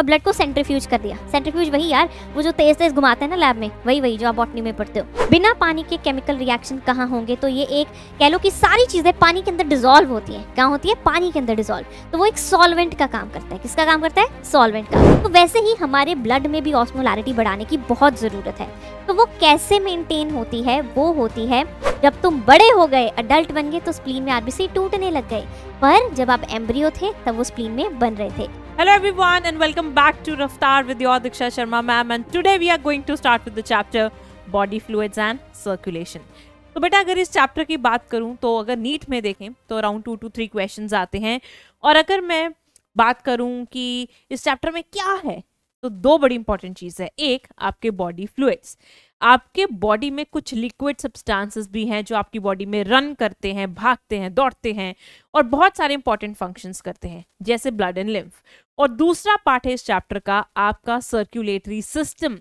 और ब्लड को सेंट्रीफ्यूज कर दिया सेंट्रीफ्यूज वही यार वो जो तेज तेज घुमाते हैं ना लैब में वही वही जो आप बॉटनी में पढ़ते हो बिना पानी के केमिकल रिएक्शन कहाँ होंगे तो ये एक कह लो कि सारी चीज़ें पानी के अंदर डिजोल्व होती है क्या होती है पानी के अंदर डिजोल्व तो वो एक सॉल्वेंट का काम करता है किसका काम करता है सॉल्वेंट का तो वैसे ही हमारे ब्लड में भी ऑस्मोलैरिटी बढ़ाने की बहुत ज़रूरत है तो वो कैसे मेंटेन होती है वो होती है जब तुम बड़े हो गए अडल्ट बन गए तो स्प्लीन में आरबीसी टूटने लग गए पर जब आप एम्ब्रियो थे तब वो स्प्लीन में बन रहे थे hello everyone and welcome back to Raftaar with your Diksha Sharma ma'am and today we are going to start with the chapter body fluids and circulation तो बेटा अगर इस चैप्टर की बात करूं तो अगर नीट में देखें तो around two two three question आते हैं और अगर मैं बात करूं कि इस चैप्टर में क्या है तो दो बड़ी इंपॉर्टेंट चीज़ है एक आपके बॉडी फ्लूइड्स आपके बॉडी में कुछ लिक्विड सब्सटेंसेस भी हैं जो आपकी बॉडी में रन करते हैं भागते हैं दौड़ते हैं और बहुत सारे इंपॉर्टेंट फंक्शंस करते हैं जैसे ब्लड एंड लिम्फ और दूसरा पार्ट है इस चैप्टर का आपका circulatory system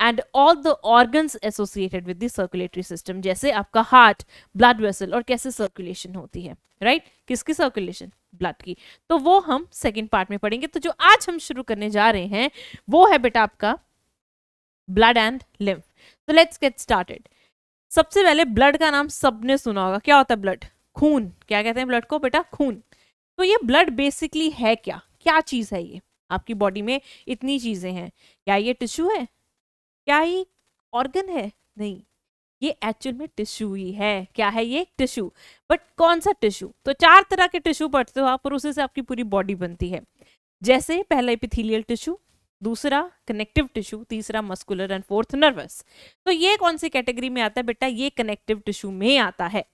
and all the organs associated with the circulatory system जैसे आपका हार्ट ब्लड वेसल और कैसे सर्कुलेशन होती है राइट right? किसकी सर्कुलेशन ब्लड की तो वो हम सेकेंड पार्ट में पढ़ेंगे तो जो आज हम शुरू करने जा रहे हैं वो है बेटा आपका ब्लड एंड लिम्फ तो लेट्स गेट स्टार्टेड सबसे पहले ब्लड का नाम सबने सुना होगा क्या होता है ब्लड खून क्या कहते हैं ब्लड को बेटा खून तो ये ब्लड बेसिकली है क्या क्या चीज़ है ये आपकी बॉडी में इतनी चीज़ें हैं क्या ये टिश्यू है क्या ये ऑर्गन है नहीं ये एक्चुअल में टिश्यू ही है क्या है ये टिश्यू बट कौन सा टिश्यू तो चार तरह के टिश्यू पढ़ते हो आप और उसे से आपकी पूरी बॉडी बनती है जैसे पहला एपिथेलियल टिश्यू दूसरा कनेक्टिव टिश्यू तीसरा मस्कुलर एंड फोर्थ नर्वस तो ये कौन सी कैटेगरी में आता है बेटा ये कनेक्टिव टिश्यू में आता है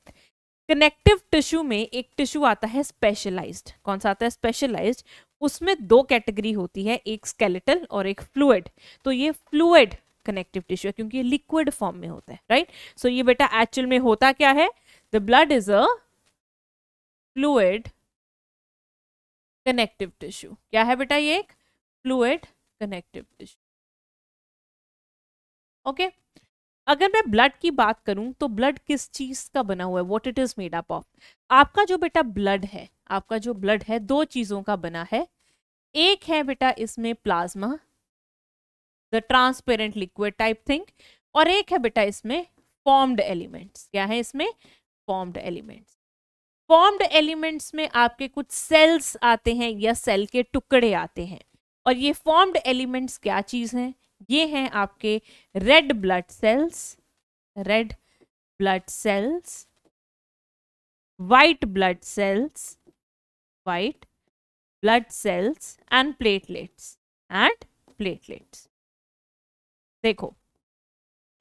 कनेक्टिव टिश्यू में एक टिश्यू आता है स्पेशलाइज्ड कौन सा आता है स्पेशलाइज्ड उसमें दो कैटेगरी होती है एक स्केलेटल और एक फ्लूड तो ये फ्लूड कनेक्टिव टिश्यू है क्योंकि ये लिक्विड फॉर्म में होता है राइट right? सो so, ये बेटा एक्चुअल में होता क्या है the blood is a fluid connective tissue क्या है बेटा ये एक फ्लूड कनेक्टिव टिश्यू ओके अगर मैं ब्लड की बात करूं तो ब्लड किस चीज का बना हुआ है what it is made up of आपका जो बेटा ब्लड है आपका जो ब्लड है दो चीजों का बना है एक है बेटा इसमें plasma the transparent liquid type thing और एक है बेटा इसमें फॉर्म्ड एलिमेंट्स क्या है इसमें फॉर्म्ड एलिमेंट्स फॉर्म्ड एलिमेंट्स में आपके कुछ सेल्स आते हैं या सेल के टुकड़े आते हैं और ये फॉर्म्ड एलिमेंट्स क्या चीज़ हैं ये हैं आपके red blood cells red blood cells white blood cells white blood cells and platelets and platelets देखो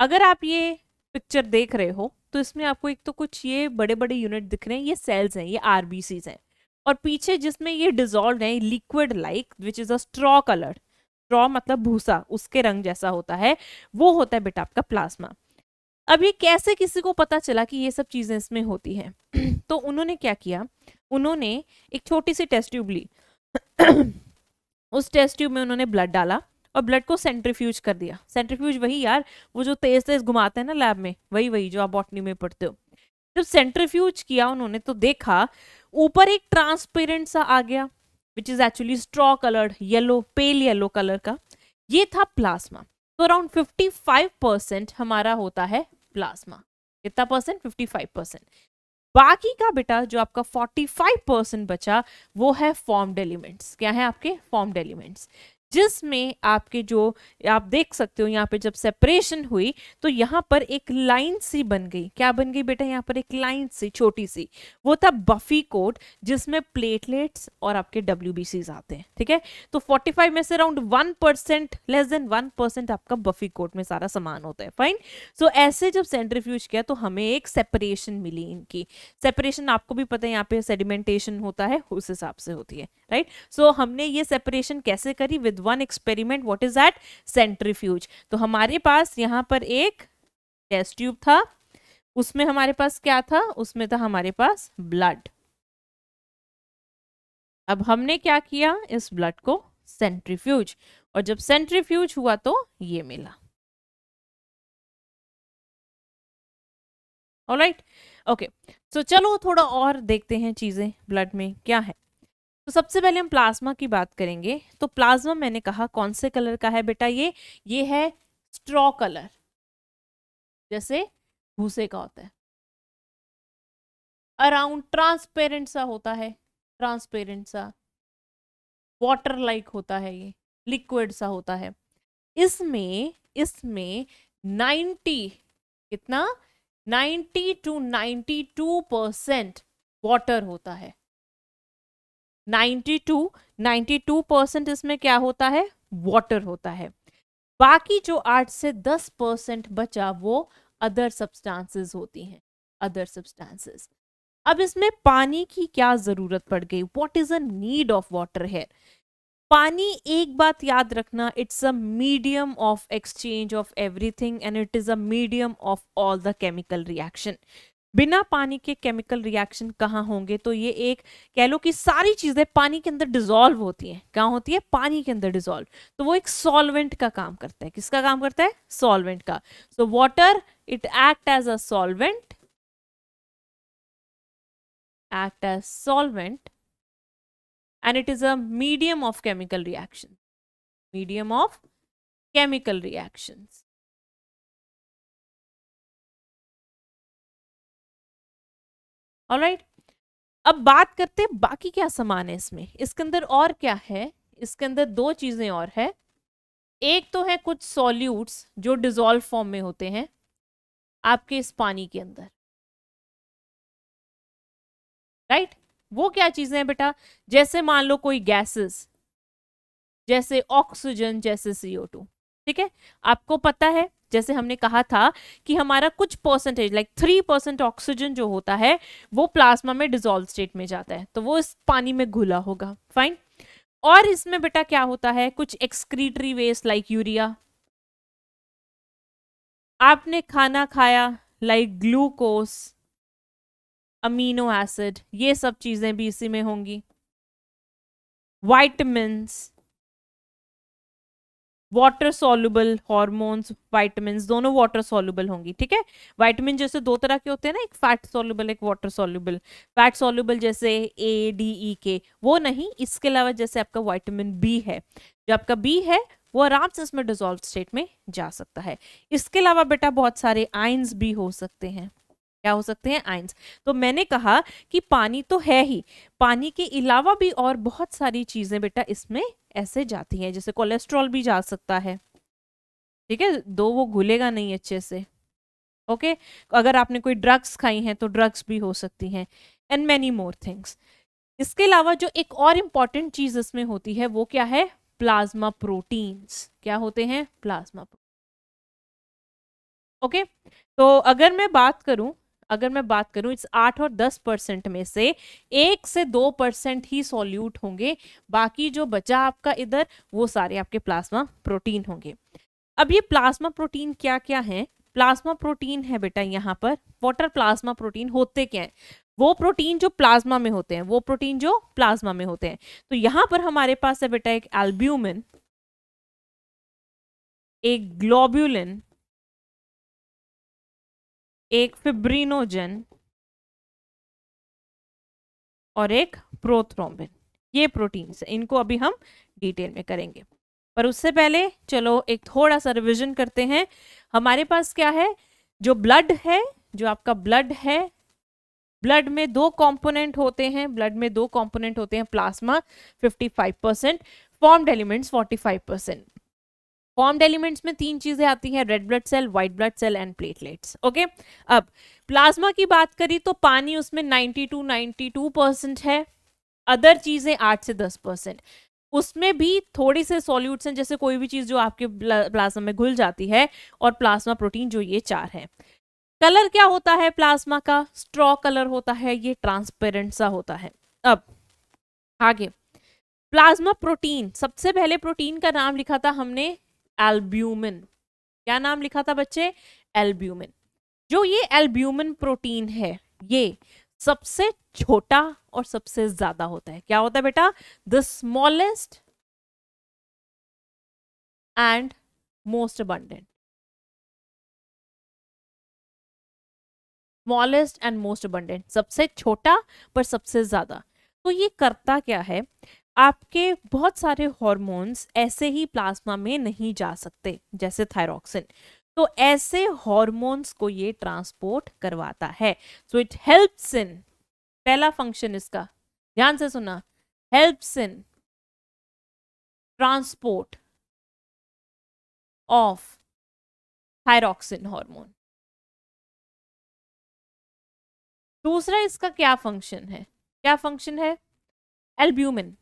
अगर आप ये पिक्चर देख रहे हो तो इसमें आपको एक तो कुछ ये बड़े बड़े यूनिट दिख रहे हैं ये सेल्स हैं ये आरबीसीज हैं और पीछे जिसमें ये डिजोल्व है liquid like which is a straw colour straw मतलब भूसा उसके रंग जैसा होता है वो होता है बेटा आपका प्लाज्मा अब ये कैसे किसी को पता चला कि ये सब चीजें इसमें होती हैं तो उन्होंने क्या किया उन्होंने एक छोटी सी टेस्ट ट्यूब ली उस टेस्ट ट्यूब में उन्होंने ब्लड डाला और ब्लड को सेंट्रीफ्यूज कर दिया सेंट्रीफ्यूज वही यार वो जो तेज तेज घुमाते हैं ना लैब में वही वही जो आप बॉटनी में पढ़ते हो जब सेंट्रीफ्यूज किया उन्होंने तो देखा ऊपर एक ट्रांसपेरेंट सा आ गया which is actually straw coloured yellow pale yellow colour का ये था प्लाज्मा तो अराउंड 55 परसेंट हमारा होता है प्लाज्मा कितना परसेंट 55 परसेंट बाकी का बेटा जो आपका 45 परसेंट बचा वो है फॉर्म्ड एलिमेंट्स क्या है आपके फॉर्म्ड एलिमेंट्स जिसमें आपके जो आप देख सकते हो यहाँ पे जब सेपरेशन हुई तो यहाँ पर एक लाइन सी बन गई क्या बन गई बेटा यहाँ पर एक लाइन सी छोटी सी वो था बफी कोट जिसमें प्लेटलेट्स और आपके डब्ल्यू आते हैं ठीक है तो 45 में से around 1 percent less than 1 percent आपका बफी कोट में सारा सामान होता है फाइन सो so, ऐसे जब सेंट्रीफ्यूज किया तो हमें एक सेपरेशन मिली इनकी सेपरेशन आपको भी पता है यहाँ पे सेडिमेंटेशन होता है उस हिसाब से होती है राइट right? सो so, हमने ये सेपरेशन कैसे करी with with one experiment what is that centrifuge तो हमारे पास यहाँ पर एक टेस्ट ट्यूब था उसमें हमारे पास क्या था उसमें था हमारे पास ब्लड अब हमने क्या किया इस ब्लड को सेंट्रीफ्यूज और जब सेंट्रीफ्यूज हुआ तो ये मिला ऑलराइट ओके सो चलो थोड़ा और देखते हैं चीजें ब्लड में क्या है तो सबसे पहले हम प्लाज्मा की बात करेंगे तो प्लाज्मा मैंने कहा कौन से कलर का है बेटा ये ये है स्ट्रॉ कलर जैसे भूसे का होता है अराउंड ट्रांसपेरेंट सा होता है ट्रांसपेरेंट सा वाटर लाइक होता है ये लिक्विड सा होता है इसमें इसमें 90 कितना 90 टू 92 परसेंट वाटर होता है 92 92 परसेंट इसमें क्या होता है वाटर होता है बाकी जो आठ से दस परसेंट बचा वो अदर सब्सटेंसेस होती हैं अदर सब्सटेंसेस अब इसमें पानी की क्या जरूरत पड़ गई what is a need of water है पानी एक बात याद रखना it's a medium of exchange of everything and it is a medium of all the chemical reaction बिना पानी के केमिकल रिएक्शन कहाँ होंगे तो ये एक कह लो कि सारी चीज़ें पानी के अंदर डिजोल्व होती हैं कहाँ होती है पानी के अंदर डिजोल्व तो वो एक सॉल्वेंट का काम करता है किसका काम करता है सॉल्वेंट का so water it act as a solvent act as solvent and it is a medium of chemical reaction medium of chemical reactions all right अब बात करते हैं बाकी क्या सामान है इसमें इसके अंदर और क्या है इसके अंदर दो चीज़ें और है एक तो है कुछ सॉल्यूट्स जो डिजोल्व फॉर्म में होते हैं आपके इस पानी के अंदर राइट right? वो क्या चीज़ें हैं बेटा जैसे मान लो कोई गैसेस जैसे ऑक्सीजन जैसे सीओ टू ठीक है आपको पता है जैसे हमने कहा था कि हमारा कुछ percentage like three percent oxygen जो होता है वो प्लाज्मा में डिजोल्व स्टेट में जाता है तो वो इस पानी में घुला होगा फाइन और इसमें बेटा क्या होता है कुछ एक्सक्रीटरी वेस्ट लाइक यूरिया आपने खाना खाया लाइक ग्लूकोस अमीनो एसिड ये सब चीजें भी इसी में होंगी vitamins water soluble hormones vitamin दोनों वाटर सोल्यूबल होंगी ठीक है वाइटमिन जैसे दो तरह के होते हैं ना एक फैट सोल्यूबल एक वाटर सोल्यूबल फैट सोल्यूबल जैसे ए डी ई के वो नहीं इसके अलावा जैसे आपका वाइटमिन बी है जो आपका बी है वो आराम से इसमें डिजोल्व स्टेट में जा सकता है इसके अलावा बेटा बहुत सारे आइन्स भी हो सकते हैं क्या हो सकते हैं आइंस तो मैंने कहा कि पानी तो है ही पानी के अलावा भी और बहुत सारी चीज़ें बेटा इसमें ऐसे जाती हैं जैसे कोलेस्ट्रॉल भी जा सकता है ठीक है दो वो घुलेगा नहीं अच्छे से ओके अगर आपने कोई ड्रग्स खाई हैं तो ड्रग्स भी हो सकती हैं एंड मैनी मोर थिंग्स इसके अलावा जो एक और इम्पॉर्टेंट चीज़ इसमें होती है वो क्या है प्लाज्मा प्रोटीन्स क्या होते हैं प्लाज्मा ओके okay? तो अगर मैं बात करूं अगर मैं बात करूं इस आठ और दस परसेंट में से एक से दो परसेंट ही सॉल्यूट होंगे बाकी जो बचा आपका इधर वो सारे आपके प्लाज्मा प्रोटीन होंगे अब ये प्लाज्मा प्रोटीन क्या क्या है प्लाज्मा प्रोटीन है बेटा यहाँ पर वाटर प्लाज्मा प्रोटीन होते क्या है वो प्रोटीन जो प्लाज्मा में होते हैं वो प्रोटीन जो प्लाज्मा में होते हैं तो यहाँ पर हमारे पास है बेटा एक एल्ब्यूमिन एक ग्लोब्यूलिन एक फिब्रिनोजन और एक प्रोथ्रोम्बिन ये प्रोटीन्स इनको अभी हम डिटेल में करेंगे पर उससे पहले चलो एक थोड़ा सा रिविजन करते हैं हमारे पास क्या है जो ब्लड है जो आपका ब्लड है ब्लड में दो कंपोनेंट होते हैं ब्लड में दो कंपोनेंट होते हैं plasma 55 percent formed elements 45 percent formed elements में तीन चीजें आती हैं red blood cell white blood cell and platelets okay अब प्लाज्मा की बात करी तो पानी उसमें 92 92 परसेंट है अदर चीजें आठ से दस परसेंट उसमें भी थोड़े से सॉल्यूट्स हैं जैसे कोई भी चीज़ जो आपके प्लाज्मा में घुल जाती है और प्लाज्मा प्रोटीन जो ये चार है कलर क्या होता है प्लाज्मा का स्ट्रॉ कलर होता है ये ट्रांसपेरेंट सा होता है अब आगे प्लाज्मा प्रोटीन सबसे पहले प्रोटीन का नाम लिखा था हमने एल्ब्यूमिन क्या नाम लिखा था बच्चे एल्ब्यूमिन जो ये एल्ब्यूमिन प्रोटीन है ये सबसे छोटा और सबसे ज्यादा होता है क्या होता है बेटा the smallest and most abundant smallest and most abundant सबसे छोटा पर सबसे ज्यादा तो ये करता क्या है आपके बहुत सारे हॉर्मोन्स ऐसे ही प्लाज्मा में नहीं जा सकते जैसे थायरोक्सिन तो ऐसे हॉर्मोन्स को ये ट्रांसपोर्ट करवाता है सो इट हेल्प्स इन पहला फंक्शन इसका ध्यान से सुना helps in transport of thyroxine hormone दूसरा इसका क्या फंक्शन है क्या फंक्शन है एल्ब्यूमिन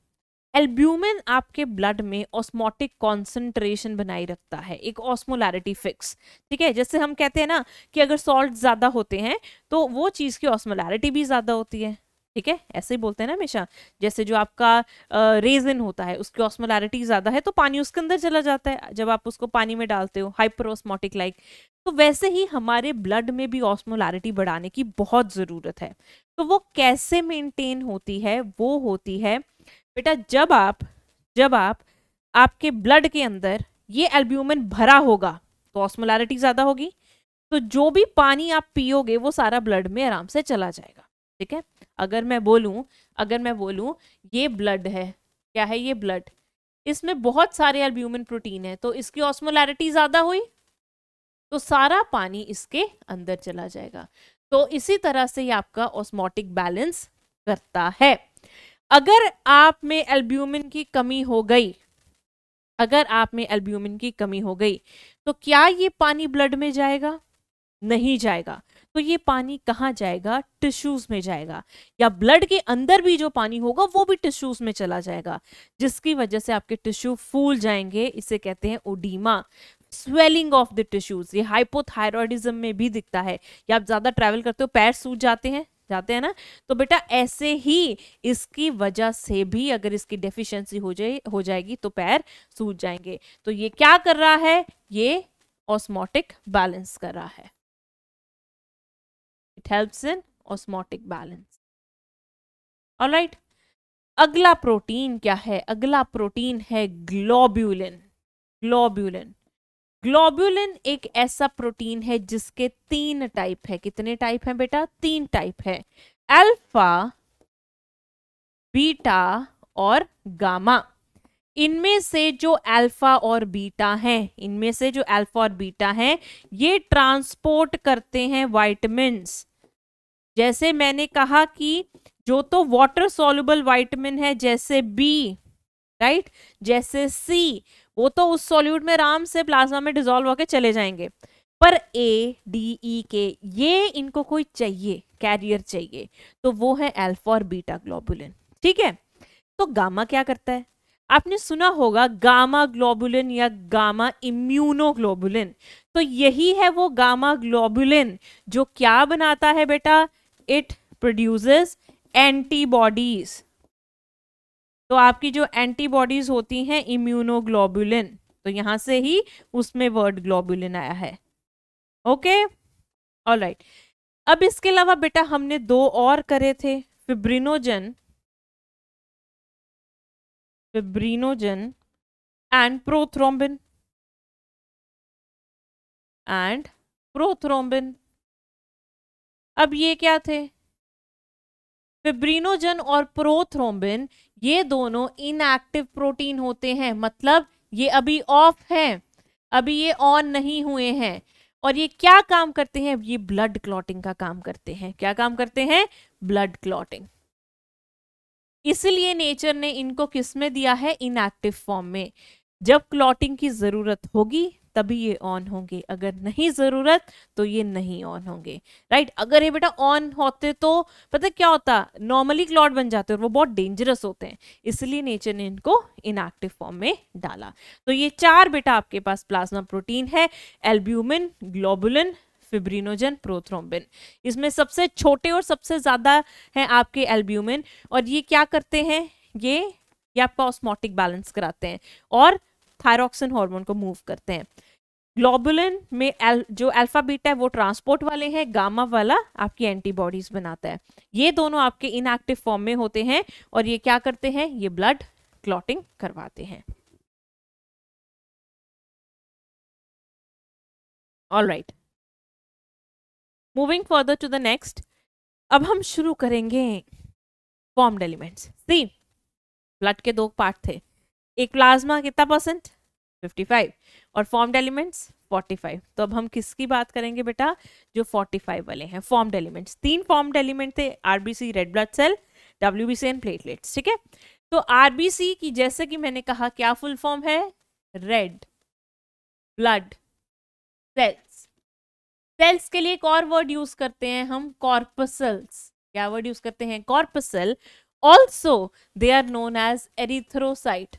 एल्ब्यूमिन आपके ब्लड में ऑस्मोटिक कॉन्सेंट्रेशन बनाए रखता है एक ऑस्मोलैरिटी फिक्स ठीक है जैसे हम कहते हैं ना कि अगर सॉल्ट ज़्यादा होते हैं तो वो चीज़ की ऑस्मोलैरिटी भी ज़्यादा होती है ठीक है ऐसे ही बोलते हैं ना हमेशा जैसे जो आपका रेजिन होता है उसकी ऑस्मोलैरिटी ज़्यादा है तो पानी उसके अंदर चला जाता है जब आप उसको पानी में डालते हो ऑस्मोटिक लाइक तो वैसे ही हमारे ब्लड में भी ऑस्मोलैरिटी बढ़ाने की बहुत ज़रूरत है तो वो कैसे मेंटेन होती है वो होती है बेटा जब आप जब आप आपके ब्लड के अंदर ये एल्ब्यूमिन भरा होगा तो ऑस्मोलैरिटी ज़्यादा होगी तो जो भी पानी आप पियोगे वो सारा ब्लड में आराम से चला जाएगा ठीक है अगर मैं बोलूँ अगर मैं बोलूँ ये ब्लड है क्या है ये ब्लड इसमें बहुत सारे एल्ब्यूमिन प्रोटीन है तो इसकी ऑस्मोलैरिटी ज़्यादा हुई तो सारा पानी इसके अंदर चला जाएगा तो इसी तरह से ये आपका ऑस्मोटिक बैलेंस करता है अगर आप में एल्ब्यूमिन की कमी हो गई अगर आप में एल्ब्यूमिन की कमी हो गई तो क्या ये पानी ब्लड में जाएगा नहीं जाएगा तो ये पानी कहाँ जाएगा टिश्यूज में जाएगा या ब्लड के अंदर भी जो पानी होगा वो भी टिश्यूज में चला जाएगा जिसकी वजह से आपके टिश्यू फूल जाएंगे इसे कहते हैं oedema swelling of the tissues ये हाइपोथायरॉयडिज्म में भी दिखता है या आप ज्यादा ट्रैवल करते हो पैर सूज जाते हैं जाते हैं ना तो बेटा ऐसे ही इसकी वजह से भी अगर इसकी डेफिशिएंसी हो जाए हो जाएगी तो पैर सूज जाएंगे तो ये क्या कर रहा है ये ऑस्मोटिक बैलेंस कर रहा है it helps in osmotic balance alright अगला प्रोटीन क्या है अगला प्रोटीन है ग्लोब्यूलिन ग्लोब्यूलिन ग्लोबुलिन एक ऐसा प्रोटीन है जिसके तीन टाइप है कितने टाइप हैं बेटा तीन टाइप है अल्फा बीटा और गामा इनमें से जो अल्फा और बीटा हैं इनमें से जो अल्फा और बीटा हैं ये ट्रांसपोर्ट करते हैं वाइटमिन जैसे मैंने कहा कि जो तो वाटर सोल्यूबल वाइटमिन है जैसे बी राइट जैसे सी वो तो उस सॉल्यूट में आराम से प्लाज्मा में डिजोल्व होकर चले जाएंगे पर ए डी ई के ये इनको कोई चाहिए कैरियर चाहिए तो वो है एल्फा और बीटा ग्लोबुलिन ठीक है तो गामा क्या करता है आपने सुना होगा गामा ग्लोबुलिन या गामा इम्यूनो तो यही है वो गामा ग्लोबुलिन जो क्या बनाता है बेटा इट प्रोड्यूसेस एंटीबॉडीज तो आपकी जो एंटीबॉडीज होती हैं इम्यूनोग्लोबुलिन तो यहां से ही उसमें वर्ड ग्लोबुलिन आया है ओके ऑल राइट अब इसके अलावा बेटा हमने दो और करे थे fibrinogen fibrinogen and prothrombin and prothrombin अब ये क्या थे फिब्रिनोजन और प्रोथ्रोम्बिन ये दोनों इनएक्टिव प्रोटीन होते हैं मतलब ये अभी ऑफ हैं अभी ये ऑन नहीं हुए हैं और ये क्या काम करते हैं ये ब्लड क्लॉटिंग का काम करते हैं क्या काम करते हैं ब्लड क्लॉटिंग इसलिए नेचर ने इनको किस में दिया है इनएक्टिव फॉर्म में जब क्लॉटिंग की जरूरत होगी तभी ये ऑन होंगे अगर नहीं ज़रूरत तो ये नहीं ऑन होंगे राइट अगर ये बेटा ऑन होते तो पता क्या होता नॉर्मली क्लॉड बन जाते और वो बहुत डेंजरस होते हैं इसलिए नेचर ने इनको इनएक्टिव फॉर्म में डाला तो ये चार बेटा आपके पास प्लाज्मा प्रोटीन है एल्ब्यूमिन ग्लोबुलिन फिब्रिनोजन प्रोथ्रोम्बिन इसमें सबसे छोटे और सबसे ज़्यादा हैं आपके एल्ब्यूमिन और ये क्या करते हैं ये ये आपका ऑस्मोटिक बैलेंस कराते हैं और थायरोक्सिन हार्मोन को मूव करते हैं ग्लोबुलिन में एल, जो अल्फा बीटा है वो ट्रांसपोर्ट वाले हैं गामा वाला आपकी एंटीबॉडीज बनाता है ये दोनों आपके इनएक्टिव फॉर्म में होते हैं और ये क्या करते हैं ये ब्लड क्लॉटिंग करवाते हैं all right moving further to the next अब हम शुरू करेंगे फॉर्म्ड एलिमेंट्स सी ब्लड के दो पार्ट थे एक प्लाज्मा कितना परसेंट 55 और फॉर्म्ड एलिमेंट्स 45 तो अब हम किसकी बात करेंगे बेटा जो 45 वाले हैं फॉर्म्ड एलिमेंट्स तीन फॉर्म्ड एलिमेंट थे RBC red blood cell WBC बी प्लेटलेट्स ठीक है तो आरबीसी की जैसे कि मैंने कहा क्या फुल फॉर्म है रेड ब्लड सेल्स सेल्स के लिए एक और वर्ड यूज करते हैं हम कॉर्पसल्स क्या वर्ड यूज करते हैं corpuscle also they are known as erythrocyte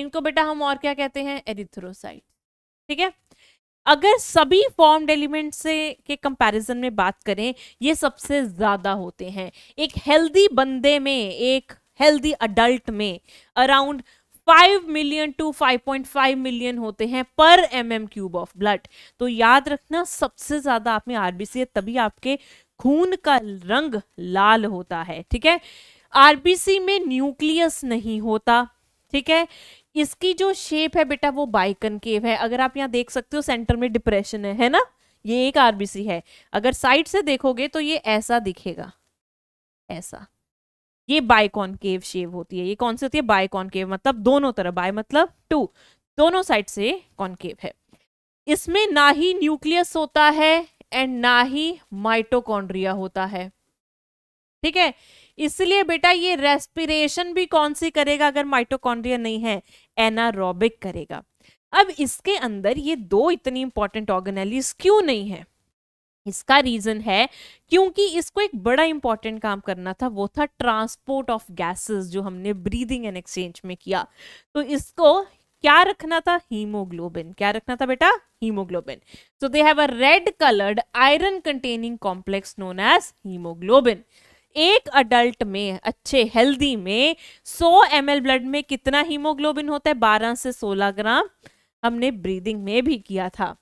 इनको बेटा हम और क्या कहते हैं एरिथ्रोसाइट ठीक है अगर सभी फॉर्म्ड एलिमेंट से के कंपैरिजन में बात करें ये सबसे ज़्यादा होते हैं एक हेल्दी बंदे में एक हेल्दी अडल्ट में अराउंड 5 मिलियन टू 5.5 मिलियन होते हैं पर M M cube of blood तो याद रखना सबसे ज़्यादा आप में आरबीसी है तभी आपके खून का रंग लाल होता है ठीक है आरबीसी में न्यूक्लियस नहीं होता ठीक है इसकी जो शेप है बेटा वो बाइकन केव है अगर आप यहाँ देख सकते हो सेंटर में डिप्रेशन है है ना ये एक आरबीसी है अगर साइड से देखोगे तो ये ऐसा दिखेगा ऐसा ये बाइकॉन केव शेव होती है ये कौन सी होती है बाइकॉन केव मतलब दोनों तरफ बाय मतलब टू दोनों साइड से कॉनकेव है इसमें ना ही न्यूक्लियस होता है एंड ना ही माइटोकॉन्ड्रिया होता है ठीक है इसलिए बेटा ये रेस्पिरेशन भी कौन सी करेगा अगर माइटोकॉन्ड्रिया नहीं है एनारोबिक करेगा अब इसके अंदर ये दो इतनी इंपॉर्टेंट ऑर्गेनेलिस क्यों नहीं है इसका रीजन है क्योंकि इसको एक बड़ा इंपॉर्टेंट काम करना था वो था ट्रांसपोर्ट ऑफ गैसेस जो हमने ब्रीदिंग एंड एक्सचेंज में किया तो इसको क्या रखना था हीमोग्लोबिन क्या रखना था बेटा haemoglobin so they have a red coloured iron containing complex known as haemoglobin एक अडल्ट में अच्छे हेल्दी में 100 एम ब्लड में कितना हीमोग्लोबिन होता है 12 से 16 ग्राम हमने ब्रीदिंग में भी किया था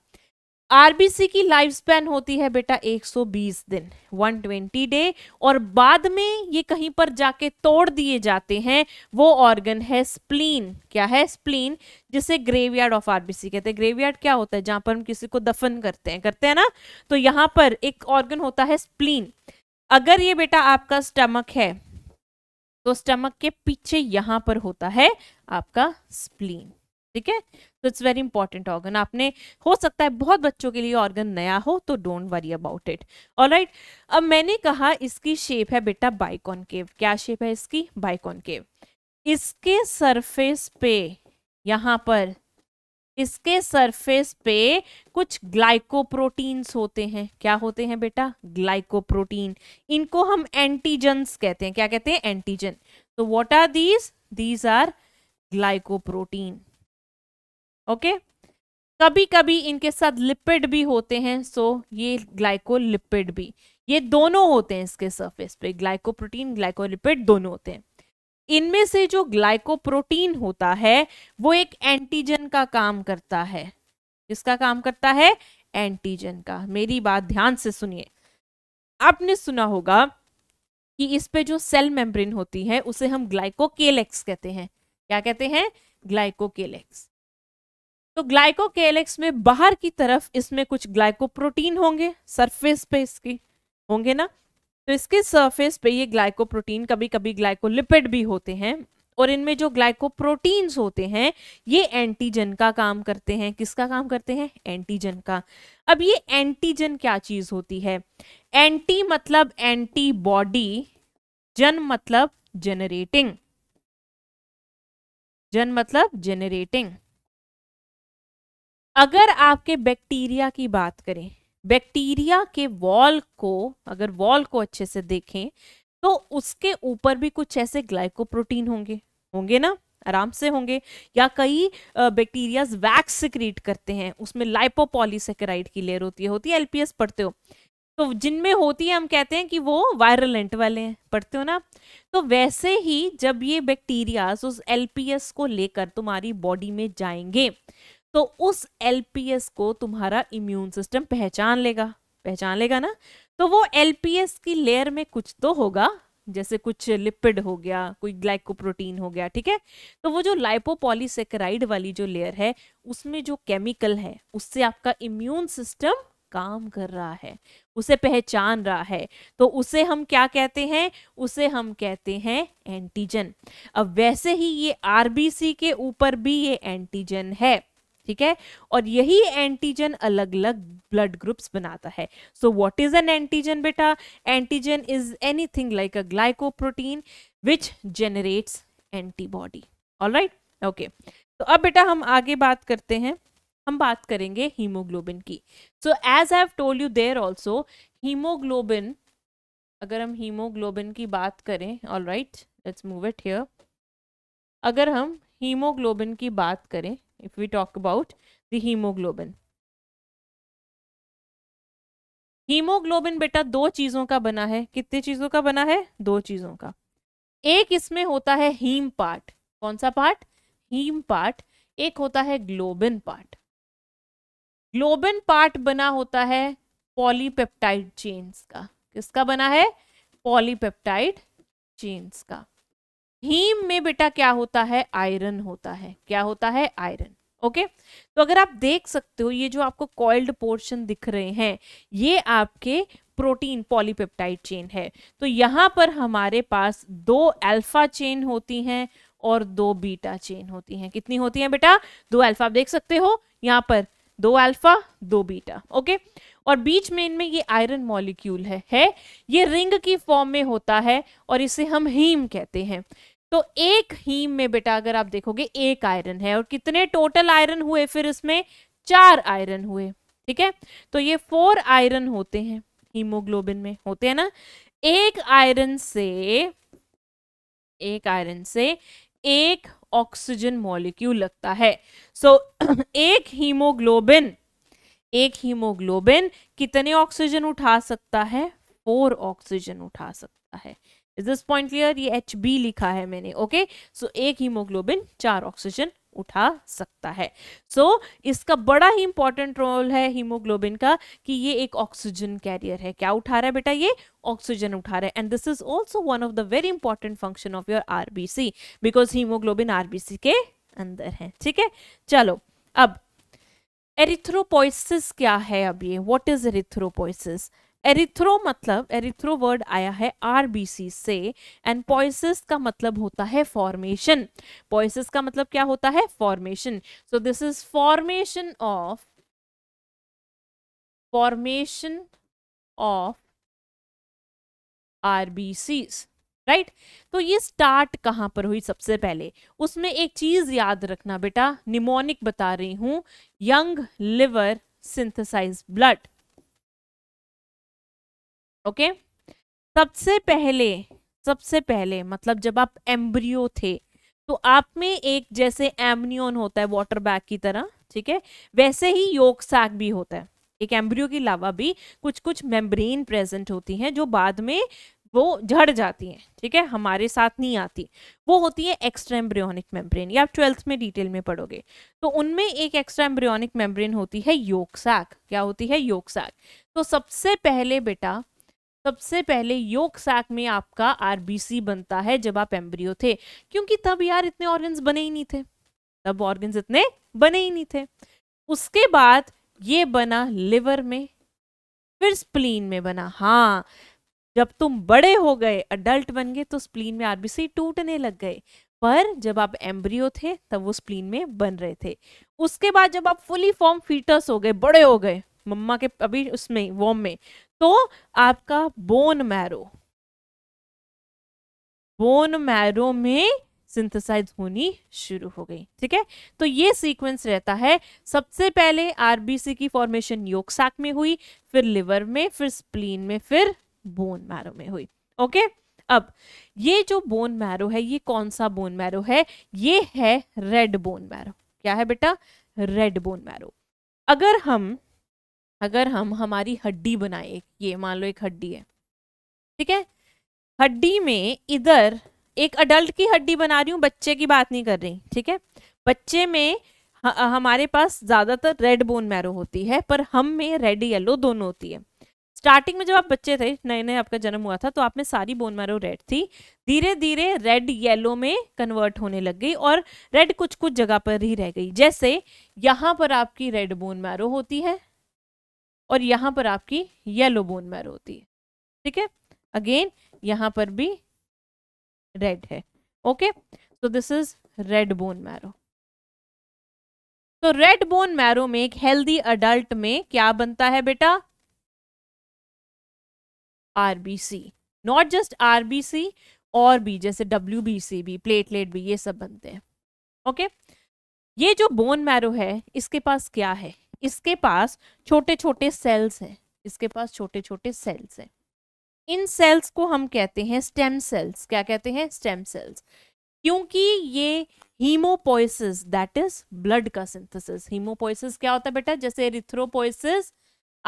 आरबीसी की लाइफ स्पैन होती है बेटा 120 दिन 120 डे और बाद में ये कहीं पर जाके तोड़ दिए जाते हैं वो ऑर्गन है स्प्लीन क्या है स्प्लीन जिसे ग्रेवयार्ड ऑफ आरबीसी कहते हैं ग्रेवयार्ड क्या होता है जहाँ पर हम किसी को दफन करते हैं करते हैं ना तो यहाँ पर एक ऑर्गन होता है स्प्लीन अगर ये बेटा आपका स्टमक है तो स्टमक के पीछे यहां पर होता है आपका स्प्लीन ठीक है तो इट्स वेरी इंपॉर्टेंट ऑर्गन आपने हो सकता है बहुत बच्चों के लिए ऑर्गन नया हो तो don't worry about it alright अब मैंने कहा इसकी शेप है बेटा बाइकॉनकेव क्या शेप है इसकी बाइकॉनकेव इसके सरफेस पे यहाँ पर इसके सरफेस पे कुछ ग्लाइकोप्रोटीन्स होते हैं क्या होते हैं बेटा ग्लाइकोप्रोटीन इनको हम एंटीजन्स कहते हैं क्या कहते हैं एंटीजन तो what are these these are glycoprotein okay कभी कभी इनके साथ लिपिड भी होते हैं सो ये ग्लाइकोलिपिड भी ये दोनों होते हैं इसके सरफेस पे ग्लाइकोप्रोटीन ग्लाइकोलिपिड दोनों होते हैं इनमें से जो ग्लाइकोप्रोटीन होता है वो एक एंटीजन का काम करता है किसका काम करता है एंटीजन का मेरी बात ध्यान से सुनिए आपने सुना होगा कि इस पे जो सेल मेम्ब्रेन होती है उसे हम ग्लाइकोकेलेक्स कहते हैं क्या कहते हैं ग्लाइकोकेलेक्स तो ग्लाइकोकेलेक्स में बाहर की तरफ इसमें कुछ ग्लाइकोप्रोटीन होंगे सरफेस पे इसकी होंगे ना तो इसके सरफेस पे ये ग्लाइकोप्रोटीन कभी कभी ग्लाइकोलिपिड भी होते हैं और इनमें जो ग्लाइकोप्रोटीन्स होते हैं ये एंटीजन का काम करते हैं किसका काम करते हैं एंटीजन का अब ये एंटीजन क्या चीज होती है एंटी मतलब एंटीबॉडी जन मतलब जनरेटिंग जन मतलब जनरेटिंग अगर आपके बैक्टीरिया की बात करें बैक्टीरिया के वॉल को अगर वॉल को अच्छे से देखें तो उसके ऊपर भी कुछ ऐसे ग्लाइकोप्रोटीन होंगे होंगे ना आराम से होंगे या कई बैक्टीरियाज वैक्स सिक्रीट करते हैं उसमें लाइपोपॉलीसेकेराइड की लेयर होती है होती है एलपीएस पढ़ते हो तो जिनमें होती है हम कहते हैं कि वो एंट वाले हैं पढ़ते हो ना तो वैसे ही जब ये बैक्टीरियाज उस एलपीएस को लेकर तुम्हारी बॉडी में जाएंगे तो उस एल को तुम्हारा इम्यून सिस्टम पहचान लेगा पहचान लेगा ना तो वो एल की लेयर में कुछ तो होगा जैसे कुछ लिपिड हो गया कोई ग्लाइकोप्रोटीन हो गया ठीक है तो वो जो लाइपोपॉलीसेकेराइड वाली जो लेयर है उसमें जो केमिकल है उससे आपका इम्यून सिस्टम काम कर रहा है उसे पहचान रहा है तो उसे हम क्या कहते हैं उसे हम कहते हैं एंटीजन अब वैसे ही ये आरबीसी के ऊपर भी ये एंटीजन है ठीक है और यही एंटीजन अलग अलग ब्लड ग्रुप्स बनाता है so what is an antigen बेटा antigen is anything like a glycoprotein which generates antibody right okay तो अब बेटा हम आगे बात करते हैं हम बात करेंगे हीमोग्लोबिन की so as I have told you there also haemoglobin अगर हम हीमोग्लोबिन की बात करें all right let's move it here अगर हम हीमोग्लोबिन की बात करें if we talk about the hemoglobin haemoglobin बेटा दो चीजों का बना है कितने चीजों का बना है दो चीजों का एक इसमें होता है हीम पार्ट कौन सा पार्ट हीम पार्ट एक होता है ग्लोबिन पार्ट ग्लोबिन पार्ट बना होता है पॉलीपेप्टाइड चेन्स का किसका बना है पॉलीपेप्टाइड चेन्स का हीम में बेटा क्या होता है आयरन होता है क्या होता है आयरन ओके okay? तो अगर आप देख सकते हो ये जो आपको कॉइल्ड पोर्शन दिख रहे हैं ये आपके प्रोटीन पॉलीपेप्टाइड चेन है तो यहाँ पर हमारे पास दो अल्फा चेन होती हैं और दो बीटा चेन होती हैं कितनी होती हैं बेटा दो अल्फा आप देख सकते हो यहाँ पर दो अल्फा दो बीटा ओके और बीच में इनमें ये आयरन मॉलिक्यूल है है ये रिंग की फॉर्म में होता है और इसे हम हीम कहते हैं तो एक हीम में बेटा अगर आप देखोगे एक आयरन है और कितने टोटल आयरन हुए फिर इसमें चार आयरन हुए ठीक है तो ये फोर आयरन होते हैं हीमोग्लोबिन में होते हैं ना एक आयरन से एक आयरन से एक ऑक्सीजन मॉलिक्यूल लगता है सो so, एक हीमोग्लोबिन एक हीमोग्लोबिन कितने ऑक्सीजन उठा सकता है फोर ऑक्सीजन उठा सकता है इज दिस पॉइंट क्लियर ये एच बी लिखा है मैंने ओके okay? सो so, एक हीमोग्लोबिन चार ऑक्सीजन उठा सकता है सो so, इसका बड़ा ही इंपॉर्टेंट रोल है हीमोग्लोबिन का कि ये एक ऑक्सीजन कैरियर है क्या उठा रहा है बेटा ये ऑक्सीजन उठा रहा है and this is also one of the very important function of your RBC because haemoglobin RBC के अंदर है ठीक है चलो अब एरिथ्रोपोइसिस क्या है अब ये वॉट इज एरिथ्रोपोइसिस एरिथ्रो मतलब एरिथ्रो वर्ड आया है आरबीसी से एंड पॉइसिस का मतलब होता है फॉर्मेशन पॉइसिस का मतलब क्या होता है formation so this is formation of formation of RBCs right तो ये स्टार्ट कहाँ पर हुई सबसे पहले उसमें एक चीज याद रखना बेटा निमोनिक बता रही हूं young liver synthesise blood okay सबसे पहले सबसे पहले मतलब जब आप एम्ब्रियो थे तो आप में एक जैसे एमनियन होता है वाटर बैग की तरह ठीक है वैसे ही योग साग भी होता है एक एम्ब्रियो के अलावा भी कुछ कुछ मेम्ब्रेन प्रेजेंट होती हैं जो बाद में वो झड़ जाती हैं ठीक है हमारे साथ नहीं आती वो होती है एक्स्ट्रा एम्ब्रियोनिक मेम्ब्रेन या आप ट्वेल्थ में डिटेल में पढ़ोगे तो उनमें एक एक्स्ट्रा एम्ब्रियोनिक मेम्ब्रेन होती है योग साग क्या होती है योग साग तो सबसे पहले बेटा सबसे पहले योग सैक में आपका आरबीसी बनता है जब आप एम्ब्रियो थे क्योंकि तब यार इतने ऑर्गन्स बने ही नहीं थे तब ऑर्गन्स इतने बने ही नहीं थे उसके बाद ये बना लिवर में फिर स्प्लीन में बना हाँ जब तुम बड़े हो गए अडल्ट बन गए तो स्प्लीन में आरबीसी टूटने लग गए पर जब आप एम्ब्रियो थे तब वो स्प्लीन में बन रहे थे उसके बाद जब आप फुली फॉर्म फीटस हो गए बड़े हो गए मम्मा के अभी उसमें वॉम में तो आपका बोन मैरो बोन मैरो में सिंथेसाइज होनी शुरू हो गई ठीक है तो ये सीक्वेंस रहता है सबसे पहले आरबीसी की फॉर्मेशन योग में हुई फिर लिवर में फिर स्प्लीन में फिर बोन मैरो में हुई ओके अब ये जो बोन मैरो है ये कौन सा बोन मैरो है ये है रेड बोन मैरो क्या है बेटा रेड बोन मैरो अगर हम अगर हम हमारी हड्डी बनाए ये मान लो एक हड्डी है ठीक है हड्डी में इधर एक अडल्ट की हड्डी बना रही हूँ बच्चे की बात नहीं कर रही ठीक है बच्चे में हमारे पास ज़्यादातर रेड बोन मैरो होती है पर हम में रेड येलो दोनों होती है स्टार्टिंग में जब आप बच्चे थे नए नए आपका जन्म हुआ था तो आप में सारी बोन मैरो रेड थी धीरे धीरे रेड येलो में कन्वर्ट होने लग गई और रेड कुछ कुछ जगह पर ही रह गई जैसे यहाँ पर आपकी रेड बोन मैरो होती है और यहाँ पर आपकी येलो बोन मैरो होती है ठीक है अगेन यहाँ पर भी रेड है okay so this is red bone marrow तो रेड बोन मैरो में एक हेल्दी अडल्ट में क्या बनता है बेटा आरबीसी नॉट जस्ट आरबीसी और भी जैसे डब्ल्यू बी सी भी प्लेटलेट भी ये सब बनते हैं ओके okay? ये जो बोन मैरो है इसके पास क्या है इसके पास छोटे छोटे सेल्स हैं इसके पास छोटे छोटे सेल्स हैं इन सेल्स को हम कहते हैं स्टेम सेल्स क्या कहते हैं स्टेम सेल्स क्योंकि ये हीमोपोइसिस दैट इज ब्लड का सिंथेसिस हीमोपोइसिस क्या होता है बेटा जैसे रिथ्रोपोइसिस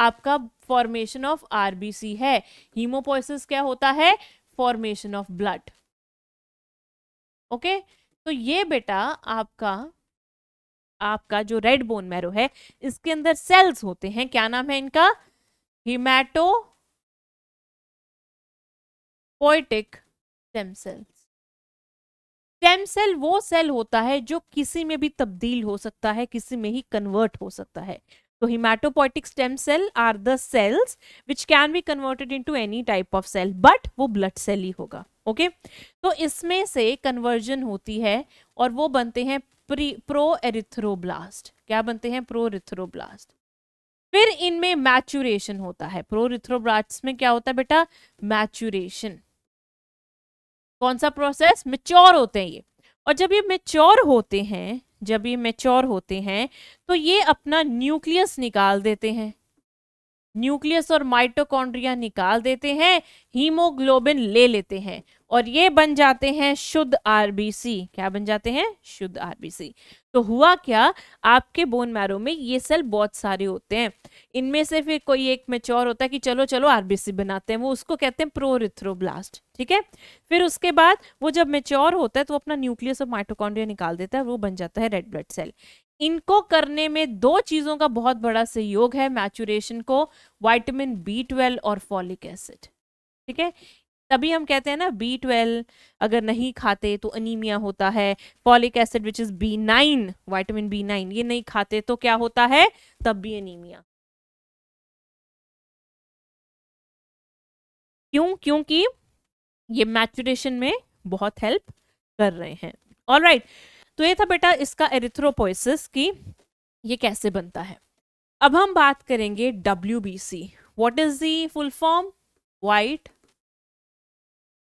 आपका फॉर्मेशन ऑफ आरबीसी है हीमोपोइसिस क्या होता है फॉर्मेशन ऑफ ब्लड ओके तो ये बेटा आपका आपका जो रेड बोन मैरो है इसके अंदर सेल्स होते हैं क्या नाम है इनका haematopoietic stem cells stem cell वो सेल होता है जो किसी में भी तब्दील हो सकता है किसी में ही कन्वर्ट हो सकता है तो haematopoietic stem cell are the cells which can be converted into any type of cell but वो ब्लड सेल ही होगा ओके okay? तो इसमें से कन्वर्जन होती है और वो बनते हैं प्री प्रो एरिथ्रोब्लास्ट क्या बनते हैं प्रो रिथ्रोब्लास्ट फिर इनमें मैचुरेशन होता है प्रो रिथ्रोब्लास्ट में क्या होता है बेटा मैचुरेशन कौन सा प्रोसेस मेच्योर होते हैं ये और जब ये मेच्योर होते हैं जब ये मेच्योर होते हैं तो ये अपना न्यूक्लियस निकाल देते हैं न्यूक्लियस और माइटोकॉन्ड्रिया निकाल देते हैं हीमोग्लोबिन ले लेते हैं और ये बन जाते हैं शुद्ध आरबीसी क्या बन जाते हैं शुद्ध आरबीसी तो हुआ क्या आपके बोन मैरो में ये सेल बहुत सारे होते हैं इनमें से फिर कोई एक मेच्योर होता है कि चलो चलो आरबीसी बनाते हैं वो उसको कहते हैं प्रोरिथ्रोब्लास्ट ठीक है फिर उसके बाद वो जब मेच्योर होता है तो अपना न्यूक्लियस ऑफ माइटोकॉन्ड्रिया निकाल देता है वो बन जाता है रेड ब्लड सेल इनको करने में दो चीजों का बहुत बड़ा सहयोग है मैचुरेशन को वाइटमिन बी ट्वेल्व और फॉलिक एसिड ठीक है तभी हम कहते हैं ना बी ट्वेल्व अगर नहीं खाते तो अनीमिया होता है folic acid which is B nine vitamin B nine ये नहीं खाते तो क्या होता है तब भी अनीमिया क्यों क्योंकि ये मैचुरेशन में बहुत हेल्प कर रहे हैं ऑल राइट right. तो ये था बेटा इसका एरिथ्रोपोइसिस की ये कैसे बनता है अब हम बात करेंगे W B C what is the full form white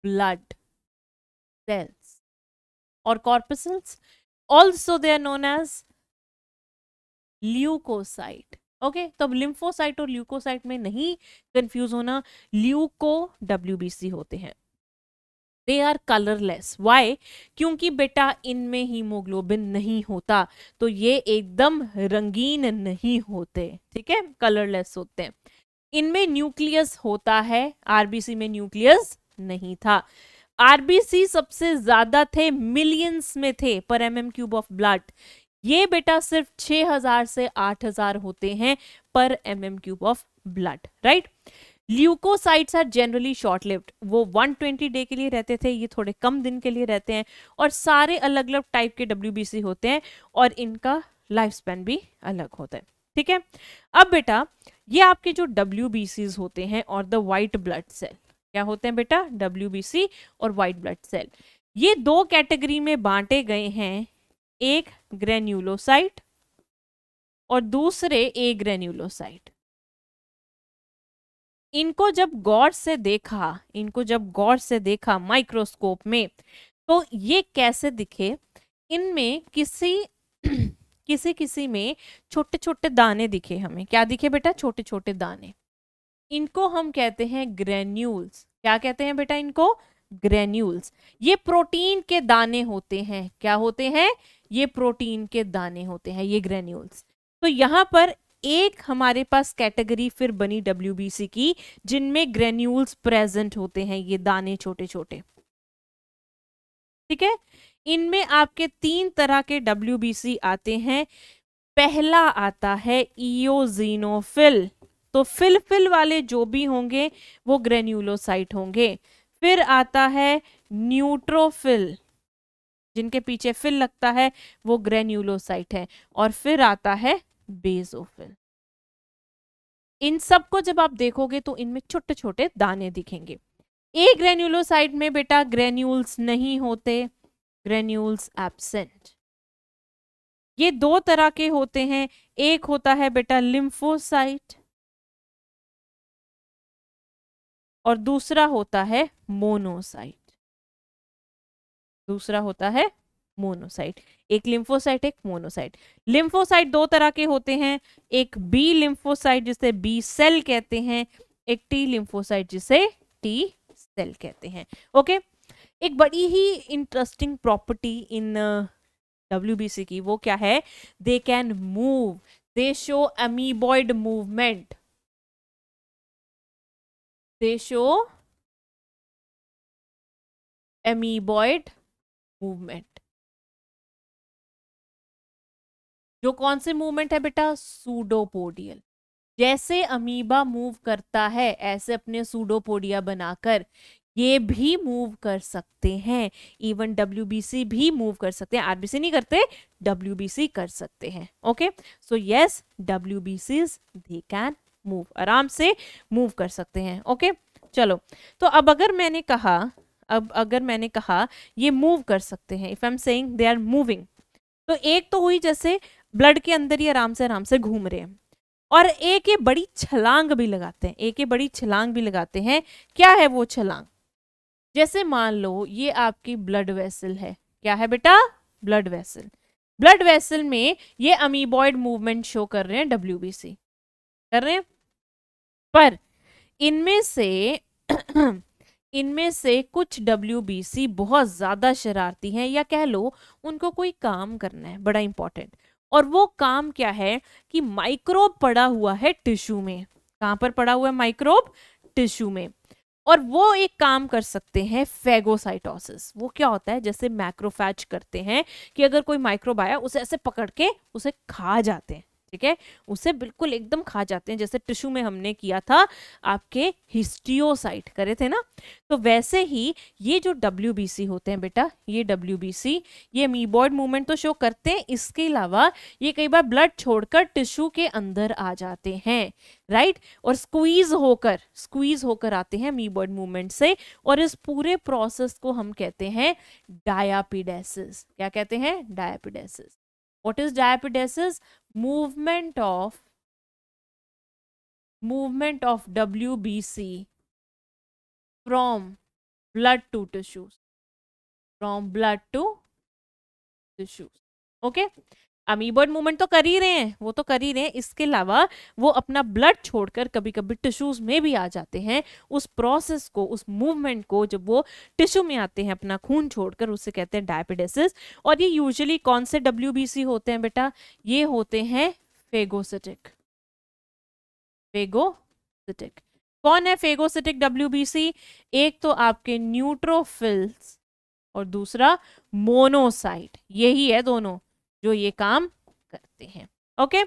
blood cells or corpuscles. Also, they are known as leukocyte okay okay, तो अब लिम्फोसाइट और ल्यूकोसाइट में नहीं कंफ्यूज होना ल्यूको डब्ल्यूबीसी होते हैं दे आर कलरलेस वाई क्योंकि बेटा इनमें हीमोग्लोबिन नहीं होता तो ये एकदम रंगीन नहीं होते ठीक है कलरलेस होते हैं इनमें न्यूक्लियस होता है आरबीसी में न्यूक्लियस नहीं था आरबीसी सबसे ज्यादा थे मिलियंस में थे पर M M cube of blood ये बेटा सिर्फ 6000 से 8000 होते हैं पर MM cube of blood right leukocytes are generally short life वो 120 डे के लिए रहते थे ये थोड़े कम दिन के लिए रहते हैं और सारे अलग अलग टाइप के डब्ल्यू होते हैं और इनका लाइफ स्पेन भी अलग होता है ठीक है अब बेटा ये आपके जो डब्ल्यू होते हैं और द वाइट ब्लड सेल क्या होते हैं बेटा डब्ल्यू और वाइट ब्लड सेल ये दो कैटेगरी में बांटे गए हैं एक ग्रेन्यूलोसाइट और दूसरे ए ग्रेन्यूलोसाइट इनको जब गौर से देखा इनको जब गौर से देखा माइक्रोस्कोप में तो ये कैसे दिखे इनमें किसी किसी किसी में छोटे छोटे दाने दिखे हमें क्या दिखे बेटा छोटे छोटे दाने इनको हम कहते हैं ग्रेन्यूल्स क्या कहते हैं बेटा इनको ग्रेन्यूल्स ये प्रोटीन के दाने होते हैं क्या होते हैं ये प्रोटीन के दाने होते हैं ये ग्रेन्यूल्स तो यहाँ पर एक हमारे पास कैटेगरी फिर बनी डब्ल्यू की जिनमें ग्रेन्यूल्स प्रेजेंट होते हैं ये दाने छोटे छोटे ठीक है इनमें आपके तीन तरह के डब्ल्यू आते हैं पहला आता है इोजिनोफिल तो फिलफिल वाले जो भी होंगे वो ग्रेन्यूलोसाइट होंगे फिर आता है न्यूट्रोफिल जिनके पीछे फिल लगता है वो ग्रेन्यूलोसाइट है और फिर आता है बेजोफिल इन सबको जब आप देखोगे तो इनमें छोटे छोटे दाने दिखेंगे ए ग्रेन्यूलोसाइट में बेटा ग्रेन्यूल्स नहीं होते ग्रेन्यूल्स एबसेंट ये दो तरह के होते हैं एक होता है बेटा लिम्फोसाइट और दूसरा होता है मोनोसाइट दूसरा होता है मोनोसाइट एक लिम्फोसाइट एक मोनोसाइट लिम्फोसाइट दो तरह के होते हैं एक बी लिम्फोसाइट जिसे बी सेल कहते हैं एक टी लिम्फोसाइट जिसे टी सेल कहते हैं ओके एक बड़ी ही इंटरेस्टिंग प्रॉपर्टी इन डब्ल्यू की वो क्या है they can move they show amoeboid movement they show amoeboid movement जो कौन से मूवमेंट है बेटा सूडोपोडियल जैसे अमीबा मूव करता है ऐसे अपने सूडोपोडिया बनाकर ये भी मूव कर सकते हैं इवन डब्ल्यू भी मूव कर सकते हैं आरबीसी नहीं करते डब्ल्यू कर सकते हैं okay so yes W B Cs they can move आराम से मूव कर सकते हैं ओके चलो तो अब अगर मैंने कहा अब अगर मैंने कहा ये मूव कर सकते हैं if I am saying they are moving तो एक तो हुई जैसे ब्लड के अंदर ही आराम से आराम से घूम रहे हैं और एक ये बड़ी छलांग भी लगाते हैं एक ये बड़ी छलांग भी लगाते हैं क्या है वो छलांग जैसे मान लो ये आपकी ब्लड वेसल है क्या है बेटा ब्लड वेसल ब्लड वेसल में ये अमीबॉयड मूवमेंट शो कर रहे हैं डब्ल्यू कर रहे हैं पर इनमें से इनमें से कुछ डब्ल्यू बहुत ज़्यादा शरारती हैं या कह लो उनको कोई काम करना है बड़ा इंपॉर्टेंट और वो काम क्या है कि माइक्रोब पड़ा हुआ है टिश्यू में कहाँ पर पड़ा हुआ है माइक्रोब टिश्यू में और वो एक काम कर सकते हैं फेगोसाइटोसिस वो क्या होता है जैसे मैक्रोफैच करते हैं कि अगर कोई माइक्रोब आया उसे ऐसे पकड़ के उसे खा जाते हैं ठीक है उसे बिल्कुल एकदम खा जाते हैं जैसे टिश्यू में हमने किया था आपके हिस्टियोसाइट करे थे ना तो वैसे ही ये जो डब्ल्यू होते हैं बेटा ये डब्ल्यू ये मीबॉर्ड मूवमेंट तो शो करते हैं इसके अलावा ये कई बार ब्लड छोड़कर टिश्यू के अंदर आ जाते हैं राइट और स्क्वीज होकर स्क्वीज होकर आते हैं मीबॉर्ड मूवमेंट से और इस पूरे प्रोसेस को हम कहते हैं डायापिडेसिस क्या कहते हैं diapedesis What is diapedesis? Movement of movement of WBC from blood to tissues. From blood to tissues. Okay. Amoeboid movement तो कर ही रहे हैं वो तो कर ही रहे हैं इसके अलावा वो अपना ब्लड छोड़कर कभी कभी टिश्यूज में भी आ जाते हैं उस प्रोसेस को उस मूवमेंट को जब वो टिश्यू में आते हैं अपना खून छोड़कर उसे कहते हैं डायबिटिस और ये यूजली कौन से डब्ल्यू होते हैं बेटा ये होते हैं फेगोसिटिक फेगोसिटिक कौन है फेगोसिटिक डब्ल्यू एक तो आपके न्यूट्रोफिल्स और दूसरा मोनोसाइट यही है दोनों जो ये काम करते हैं ओके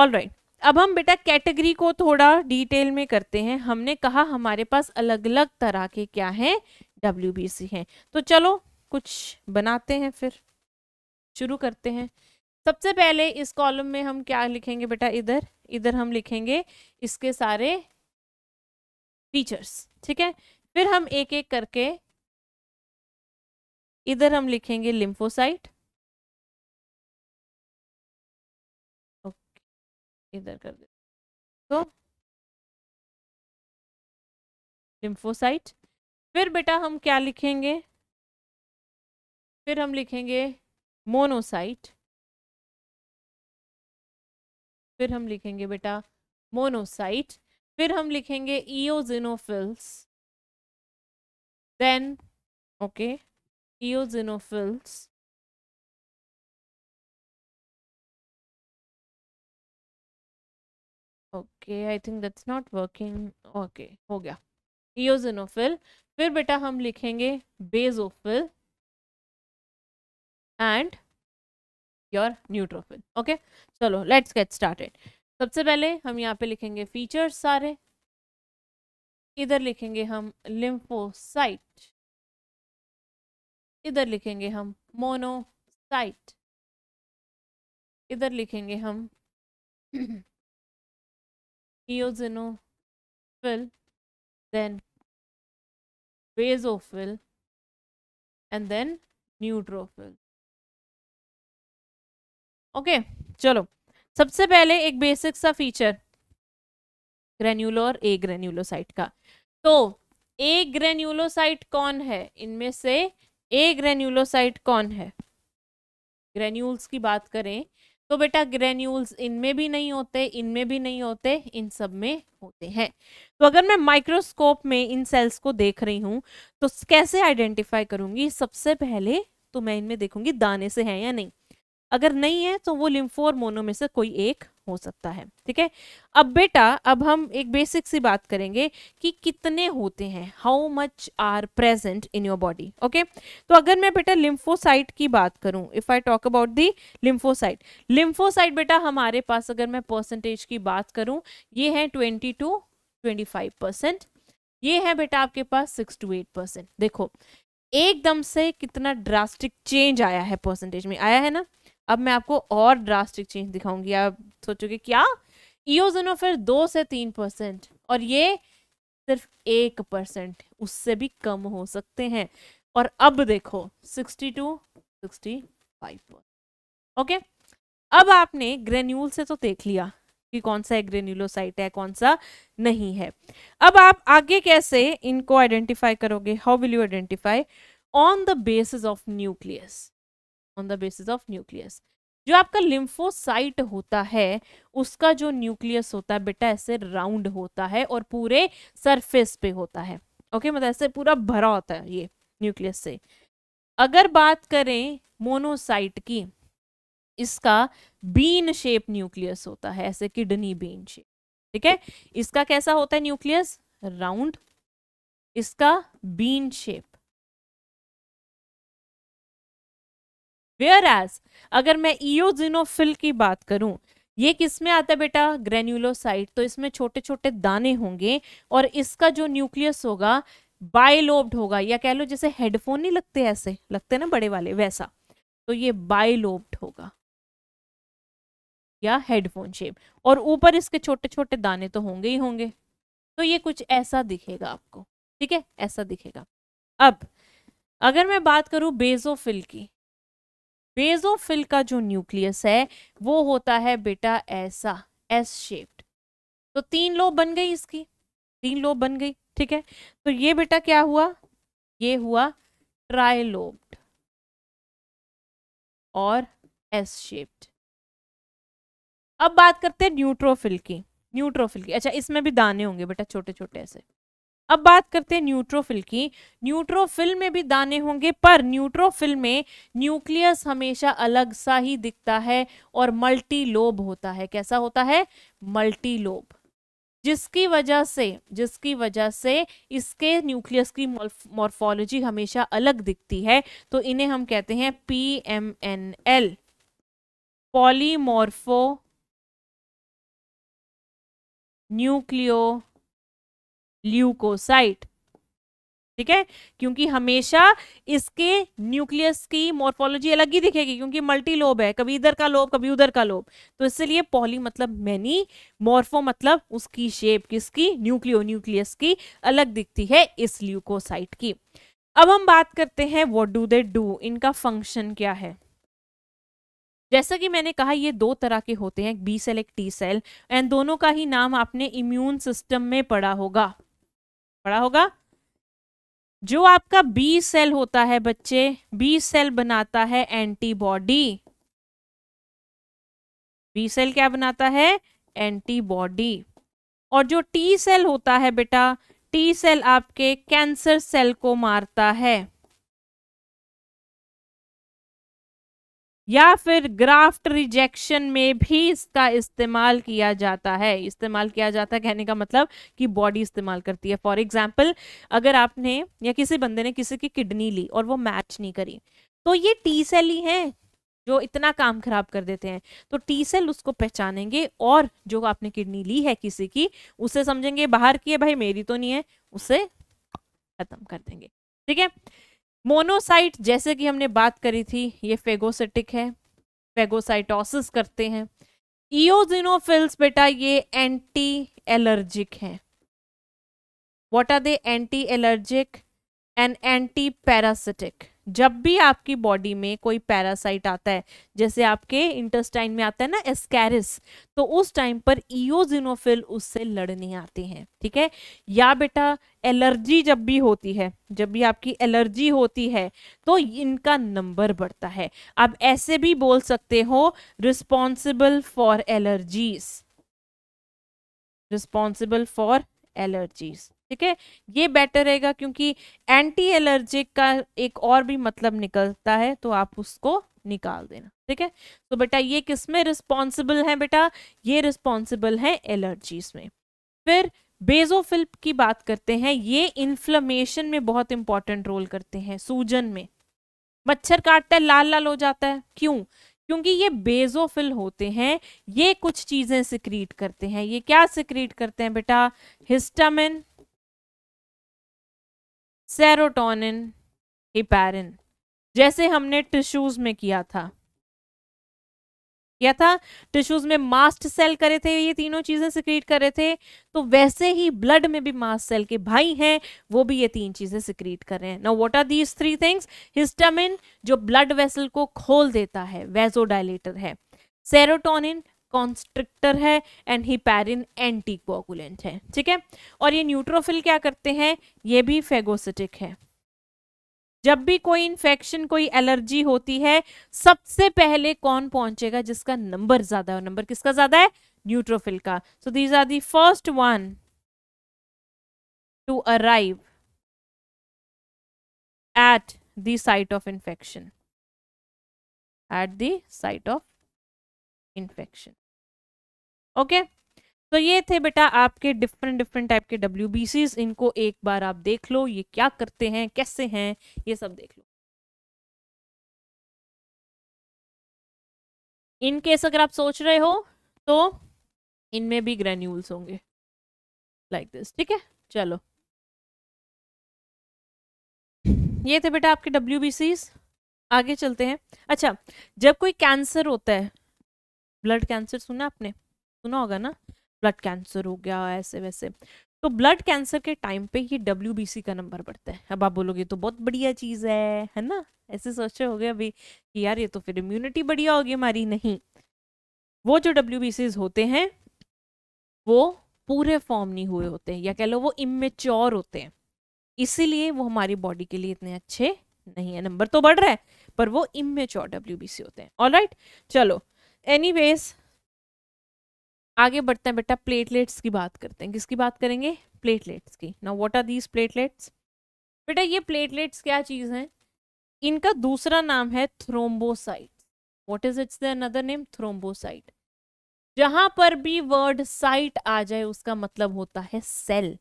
ऑल राइट अब हम बेटा कैटेगरी को थोड़ा डिटेल में करते हैं हमने कहा हमारे पास अलग अलग तरह के क्या हैं डब्ल्यू बी सी हैं तो चलो कुछ बनाते हैं फिर शुरू करते हैं सबसे पहले इस कॉलम में हम क्या लिखेंगे बेटा इधर इधर हम लिखेंगे इसके सारे फीचर्स ठीक है फिर हम एक एक करके इधर हम लिखेंगे लिम्फोसाइट इधर कर दे तो लिम्फोसाइट फिर बेटा हम क्या लिखेंगे फिर हम लिखेंगे मोनोसाइट फिर हम लिखेंगे बेटा मोनोसाइट फिर हम लिखेंगे eosinophils then okay eosinophils okay I think that's not working okay हो गया ईओजिनोफिल फिर बेटा हम लिखेंगे basophil and your neutrophil okay चलो लेट्स गेट स्टार्टेड सबसे पहले हम यहाँ पे लिखेंगे फीचर्स सारे इधर लिखेंगे हम लिम्फोसाइट इधर लिखेंगे हम मोनोसाइट इधर लिखेंगे हम eosinophil, then basophil, and then neutrophil okay okay, चलो सबसे पहले एक बेसिक सा फीचर ग्रेन्यूलोर ए ग्रेन्यूलोसाइट का तो ए ग्रेन्यूलोसाइट कौन है इनमें से ए ग्रेन्यूलोसाइट कौन है ग्रेन्यूल्स की बात करें तो बेटा ग्रेन्यूल्स इनमें भी नहीं होते इनमें भी नहीं होते इन सब में होते हैं तो अगर मैं माइक्रोस्कोप में इन सेल्स को देख रही हूँ तो कैसे आइडेंटिफाई करूंगी सबसे पहले तो मैं इनमें देखूंगी दाने से है या नहीं अगर नहीं है तो वो लिम्फोर मोनो में से कोई एक हो सकता है ठीक है अब बेटा अब हम एक बेसिक सी बात करेंगे कि कितने होते हैं how much are present in your body okay तो अगर मैं बेटा लिम्फोसाइट की बात करूं if I talk about the lymphocyte lymphocyte बेटा हमारे पास अगर मैं परसेंटेज की बात करूं ये है twenty to twenty five percent ये है बेटा आपके पास सिक्स टू एट परसेंट देखो एकदम से कितना ड्रास्टिक चेंज आया है परसेंटेज में आया है ना अब मैं आपको और ड्रास्टिक चेंज दिखाऊंगी आप सोचोगे क्या ईओजनोफिर दो से तीन परसेंट और ये सिर्फ एक परसेंट उससे भी कम हो सकते हैं और अब देखो sixty to sixty five okay अब आपने ग्रेन्यूल से तो देख लिया कि कौन सा ग्रेन्यूलोसाइट है कौन सा नहीं है अब आप आगे कैसे इनको आइडेंटिफाई करोगे how will you identify on the basis of nucleus on the basis of nucleus जो आपका लिम्फोसाइट होता है उसका जो न्यूक्लियस होता है बेटा ऐसे राउंड होता है और पूरे सरफेस पे होता है ओके मतलब ऐसे पूरा भरा होता है ये न्यूक्लियस से अगर बात करें मोनोसाइट की इसका बीन शेप न्यूक्लियस होता है ऐसे किडनी बीन शेप ठीक है इसका कैसा होता है न्यूक्लियस राउंड इसका बीन शेप वेयर एज अगर मैं ईओजिनोफिल की बात करूं ये किस में आता है बेटा ग्रेन्यूलोसाइट तो इसमें छोटे छोटे दाने होंगे और इसका जो न्यूक्लियस होगा बाइलोब्ड होगा या कह लो जैसे हेडफोन नहीं लगते ऐसे लगते ना बड़े वाले वैसा तो ये बाइलोब्ड होगा या हेडफोन शेप और ऊपर इसके छोटे छोटे दाने तो होंगे ही होंगे तो ये कुछ ऐसा दिखेगा आपको ठीक है ऐसा दिखेगा अब अगर मैं बात करूं बेजोफिल की बेजोफिल का जो न्यूक्लियस है वो होता है बेटा ऐसा एस शेप्ड तो तीन लोब बन गई इसकी तीन लोब बन गई ठीक है तो ये बेटा क्या हुआ ये हुआ ट्राइलोब्ड और एस शेप्ड अब बात करते हैं न्यूट्रोफिल की न्यूट्रोफिल की अच्छा इसमें भी दाने होंगे बेटा छोटे छोटे ऐसे अब बात करते हैं न्यूट्रोफिल की न्यूट्रोफिल में भी दाने होंगे पर न्यूट्रोफिल में न्यूक्लियस हमेशा अलग सा ही दिखता है और मल्टी लोब होता है कैसा होता है मल्टी लोब जिसकी वजह से जिसकी वजह से इसके न्यूक्लियस की मॉर्फोलॉजी हमेशा अलग दिखती है तो इन्हें हम कहते हैं P M N L polymorphonuclear leukocyte ठीक है क्योंकि हमेशा इसके न्यूक्लियस की मॉर्फोलॉजी अलग ही दिखेगी क्योंकि मल्टी लोब है कभी इधर का लोब कभी उधर का लोब तो इसलिए पॉली मतलब मैनी मॉर्फो मतलब उसकी शेप किसकी न्यूक्लियो न्यूक्लियस की अलग दिखती है इस ल्यूकोसाइट की अब हम बात करते हैं व्हाट डू दे डू इनका फंक्शन क्या है जैसा कि मैंने कहा ये दो तरह के होते हैं बी सेल एक टी सेल एंड दोनों का ही नाम आपने इम्यून सिस्टम में पढ़ा होगा पढ़ा होगा जो आपका बी सेल होता है बच्चे बी सेल बनाता है एंटीबॉडी बी सेल क्या बनाता है एंटीबॉडी और जो टी सेल होता है बेटा टी सेल आपके कैंसर सेल को मारता है या फिर ग्राफ्ट रिजेक्शन में भी इसका इस्तेमाल किया जाता है इस्तेमाल किया जाता है कहने का मतलब कि बॉडी इस्तेमाल करती है फॉर एग्जाम्पल अगर आपने या किसी बंदे ने किसी की किडनी ली और वो मैच नहीं करी तो ये टी सेल ही हैं जो इतना काम खराब कर देते हैं तो टी सेल उसको पहचानेंगे और जो आपने किडनी ली है किसी की उसे समझेंगे बाहर की है भाई मेरी तो नहीं है उसे खत्म कर देंगे ठीक है मोनोसाइट जैसे कि हमने बात करी थी ये फेगोसिटिक है फेगोसाइटोसिस करते हैं इोजिनोफिल्स बेटा ये एंटी एलर्जिक हैं what are they anti allergic and anti parasitic जब भी आपकी बॉडी में कोई पैरासाइट आता है जैसे आपके इंटेस्टाइन में आता है ना एस्कैरिस तो उस टाइम पर ईओजिनोफिल उससे लड़ने आते हैं ठीक है या बेटा एलर्जी जब भी होती है जब भी आपकी एलर्जी होती है तो इनका नंबर बढ़ता है आप ऐसे भी बोल सकते हो responsible for allergies responsible for allergies ठीक है ये बेटर रहेगा क्योंकि एंटी एलर्जिक का एक और भी मतलब निकलता है तो आप उसको निकाल देना ठीक है तो बेटा ये किस में रिस्पॉन्सिबल है बेटा ये रिस्पॉन्सिबल है एलर्जीज में फिर बेजोफिल्प की बात करते हैं ये इन्फ्लमेशन में बहुत इंपॉर्टेंट रोल करते हैं सूजन में मच्छर काटता है लाल लाल हो जाता है क्यों क्योंकि ये बेजोफिल होते हैं ये कुछ चीज़ें सिक्रीट करते हैं ये क्या सिक्रीट करते हैं बेटा हिस्टामिन सेरोटोनिन हिपैरिन जैसे हमने टिश्यूज में किया था किया था टिश्यूज में मास्ट सेल करे थे ये तीनों चीजें सिक्रीट करे थे तो वैसे ही ब्लड में भी मास्ट सेल के भाई हैं वो भी ये तीन चीजें सिक्रीट कर रहे हैं now what are these three things histamine जो ब्लड वेसल को खोल देता है वेजोडाइलेटर है सेरोटोनिन कॉन्स्ट्रिक्टर है एंड हिपैरिन एंटी कोगुलेंट है ठीक है और ये न्यूट्रोफिल क्या करते हैं ये भी फेगोसिटिक है जब भी कोई इन्फेक्शन कोई एलर्जी होती है सबसे पहले कौन पहुंचेगा जिसका नंबर ज्यादा है नंबर किसका ज्यादा है न्यूट्रोफिल का so these are the first one to arrive at the site of infection at the site of infection okay तो ये थे बेटा आपके डिफरेंट डिफरेंट टाइप के डब्ल्यू इनको एक बार आप देख लो ये क्या करते हैं कैसे हैं ये सब देख लो इन केस अगर आप सोच रहे हो तो इनमें भी ग्रेन्यूल्स होंगे लाइक दिस ठीक है चलो ये थे बेटा आपके डब्ल्यू आगे चलते हैं अच्छा जब कोई कैंसर होता है ब्लड कैंसर सुना आपने सुना होगा ना ब्लड कैंसर हो गया ऐसे वैसे तो ब्लड कैंसर के टाइम पे ये डब्ल्यू का नंबर बढ़ता है अब आप बोलोगे तो बहुत बढ़िया चीज़ है है ना ऐसे सोचे हो गए अभी कि यार ये तो फिर इम्यूनिटी बढ़िया होगी हमारी नहीं वो जो डब्ल्यू होते हैं वो पूरे फॉर्म नहीं हुए होते या कह लो वो इमेच्योर होते हैं इसीलिए वो हमारी बॉडी के लिए इतने अच्छे नहीं है नंबर तो बढ़ रहा है पर वो इमेच्योर डब्ल्यू होते हैं ऑल चलो एनी आगे बढ़ते हैं बेटा प्लेटलेट्स की बात करते हैं किसकी बात करेंगे प्लेटलेट्स की ना व्हाट आर दीज प्लेटलेट्स बेटा ये प्लेटलेट्स क्या चीज़ हैं इनका दूसरा नाम है thrombocyte what is its another name thrombocyte जहां पर भी वर्ड साइट आ जाए उसका मतलब होता है सेल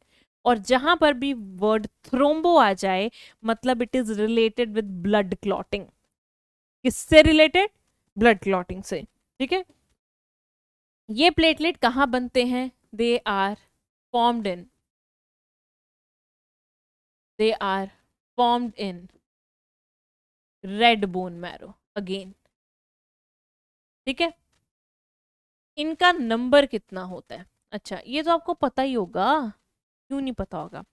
और जहां पर भी वर्ड थ्रोम्बो आ जाए मतलब it is related with blood clotting किससे रिलेटेड ब्लड क्लॉटिंग से ठीक है ये प्लेटलेट कहाँ बनते हैं they are formed in they are formed in red bone marrow again ठीक है इनका नंबर कितना होता है अच्छा ये तो आपको पता ही होगा क्यों नहीं पता होगा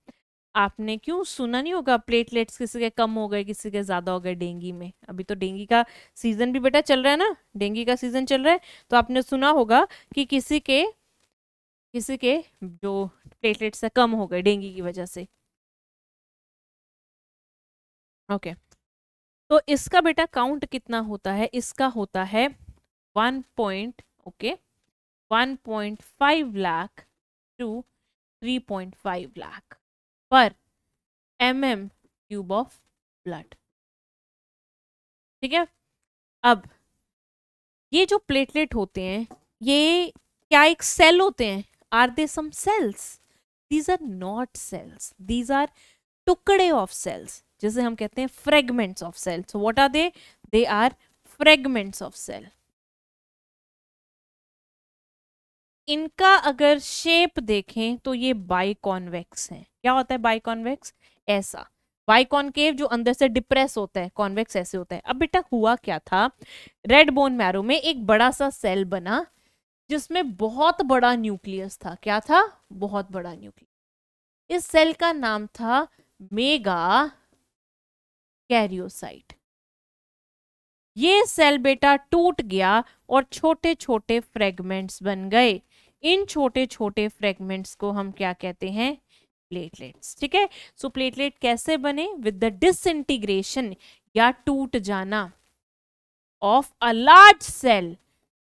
आपने क्यों सुना नहीं होगा प्लेटलेट्स किसी के कम हो गए किसी के ज़्यादा हो गए डेंगी में अभी तो डेंगी का सीज़न भी बेटा चल रहा है ना डेंगी का सीज़न चल रहा है तो आपने सुना होगा कि किसी के किसी के जो प्लेटलेट्स है कम हो गए डेंगी की वजह से ओके okay. तो इसका बेटा काउंट कितना होता है इसका होता है one point okay one point five lakh two three point five lakh per M M tube of blood ठीक है अब ये जो प्लेटलेट होते हैं ये क्या एक सेल होते हैं are they some cells these are not cells these are टुकड़े ऑफ सेल्स जिसे हम कहते हैं fragments of cells what what are they they are fragments of cell इनका अगर शेप देखें तो ये बाई कॉन्वेक्स हैं क्या होता है कॉन्वेक्स ऐसा बाइकॉनकेव जो अंदर से डिप्रेस होता है कॉन्वेक्स ऐसे होता है अब बेटा हुआ क्या था रेड बोन मैरो में एक बड़ा सा सेल बना जिसमें बहुत बड़ा न्यूक्लियस था क्या था बहुत बड़ा न्यूक्लियस इस सेल का नाम था मेगा कैरियोसाइट ये सेल बेटा टूट गया और छोटे छोटे फ्रेगमेंट्स बन गए इन छोटे छोटे फ्रेगमेंट्स को हम क्या कहते हैं प्लेटलेट्स ठीक है सो प्लेटलेट कैसे बने विद द डिसइंटीग्रेशन या टूट जाना of a large cell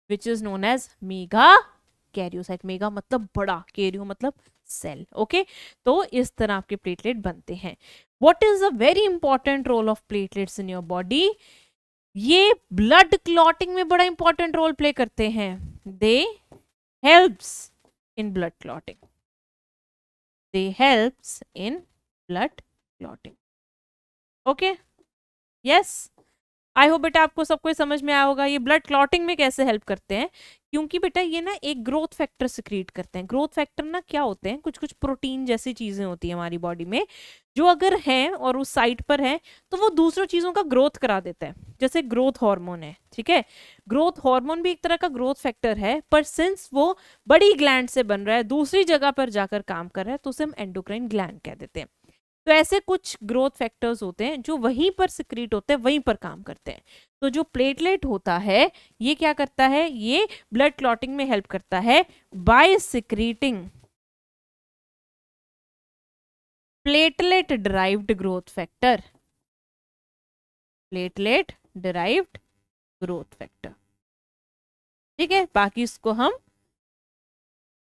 which is known as mega karyocyte mega मतलब बड़ा कैरियो मतलब सेल ओके तो इस तरह आपके प्लेटलेट बनते हैं what is a very important role of platelets in your body ये ब्लड क्लॉटिंग में बड़ा इंपॉर्टेंट रोल प्ले करते हैं they helps in blood clotting they helps in blood clotting okay yes I hope बेटा आपको सबको समझ में आया होगा ये ब्लड क्लॉटिंग में कैसे हेल्प करते हैं क्योंकि बेटा ये ना एक ग्रोथ फैक्टर सिक्रीट करते हैं ग्रोथ फैक्टर ना क्या होते हैं कुछ कुछ प्रोटीन जैसी चीज़ें होती हैं हमारी बॉडी में जो अगर हैं और उस साइट पर हैं तो वो दूसरों चीज़ों का ग्रोथ करा देता है जैसे ग्रोथ हार्मोन है ठीक है ग्रोथ हार्मोन भी एक तरह का ग्रोथ फैक्टर है पर सिंस वो बड़ी ग्लैंड से बन रहा है दूसरी जगह पर जाकर काम कर रहा है तो उसे हम एंडोक्राइन ग्लैंड कह देते हैं तो ऐसे कुछ ग्रोथ फैक्टर्स होते हैं जो वहीं पर सिक्रीट होते हैं वहीं पर काम करते हैं तो जो प्लेटलेट होता है ये क्या करता है ये ब्लड क्लॉटिंग में हेल्प करता है by secreting platelet derived growth factor platelet derived growth factor ठीक है बाकी इसको हम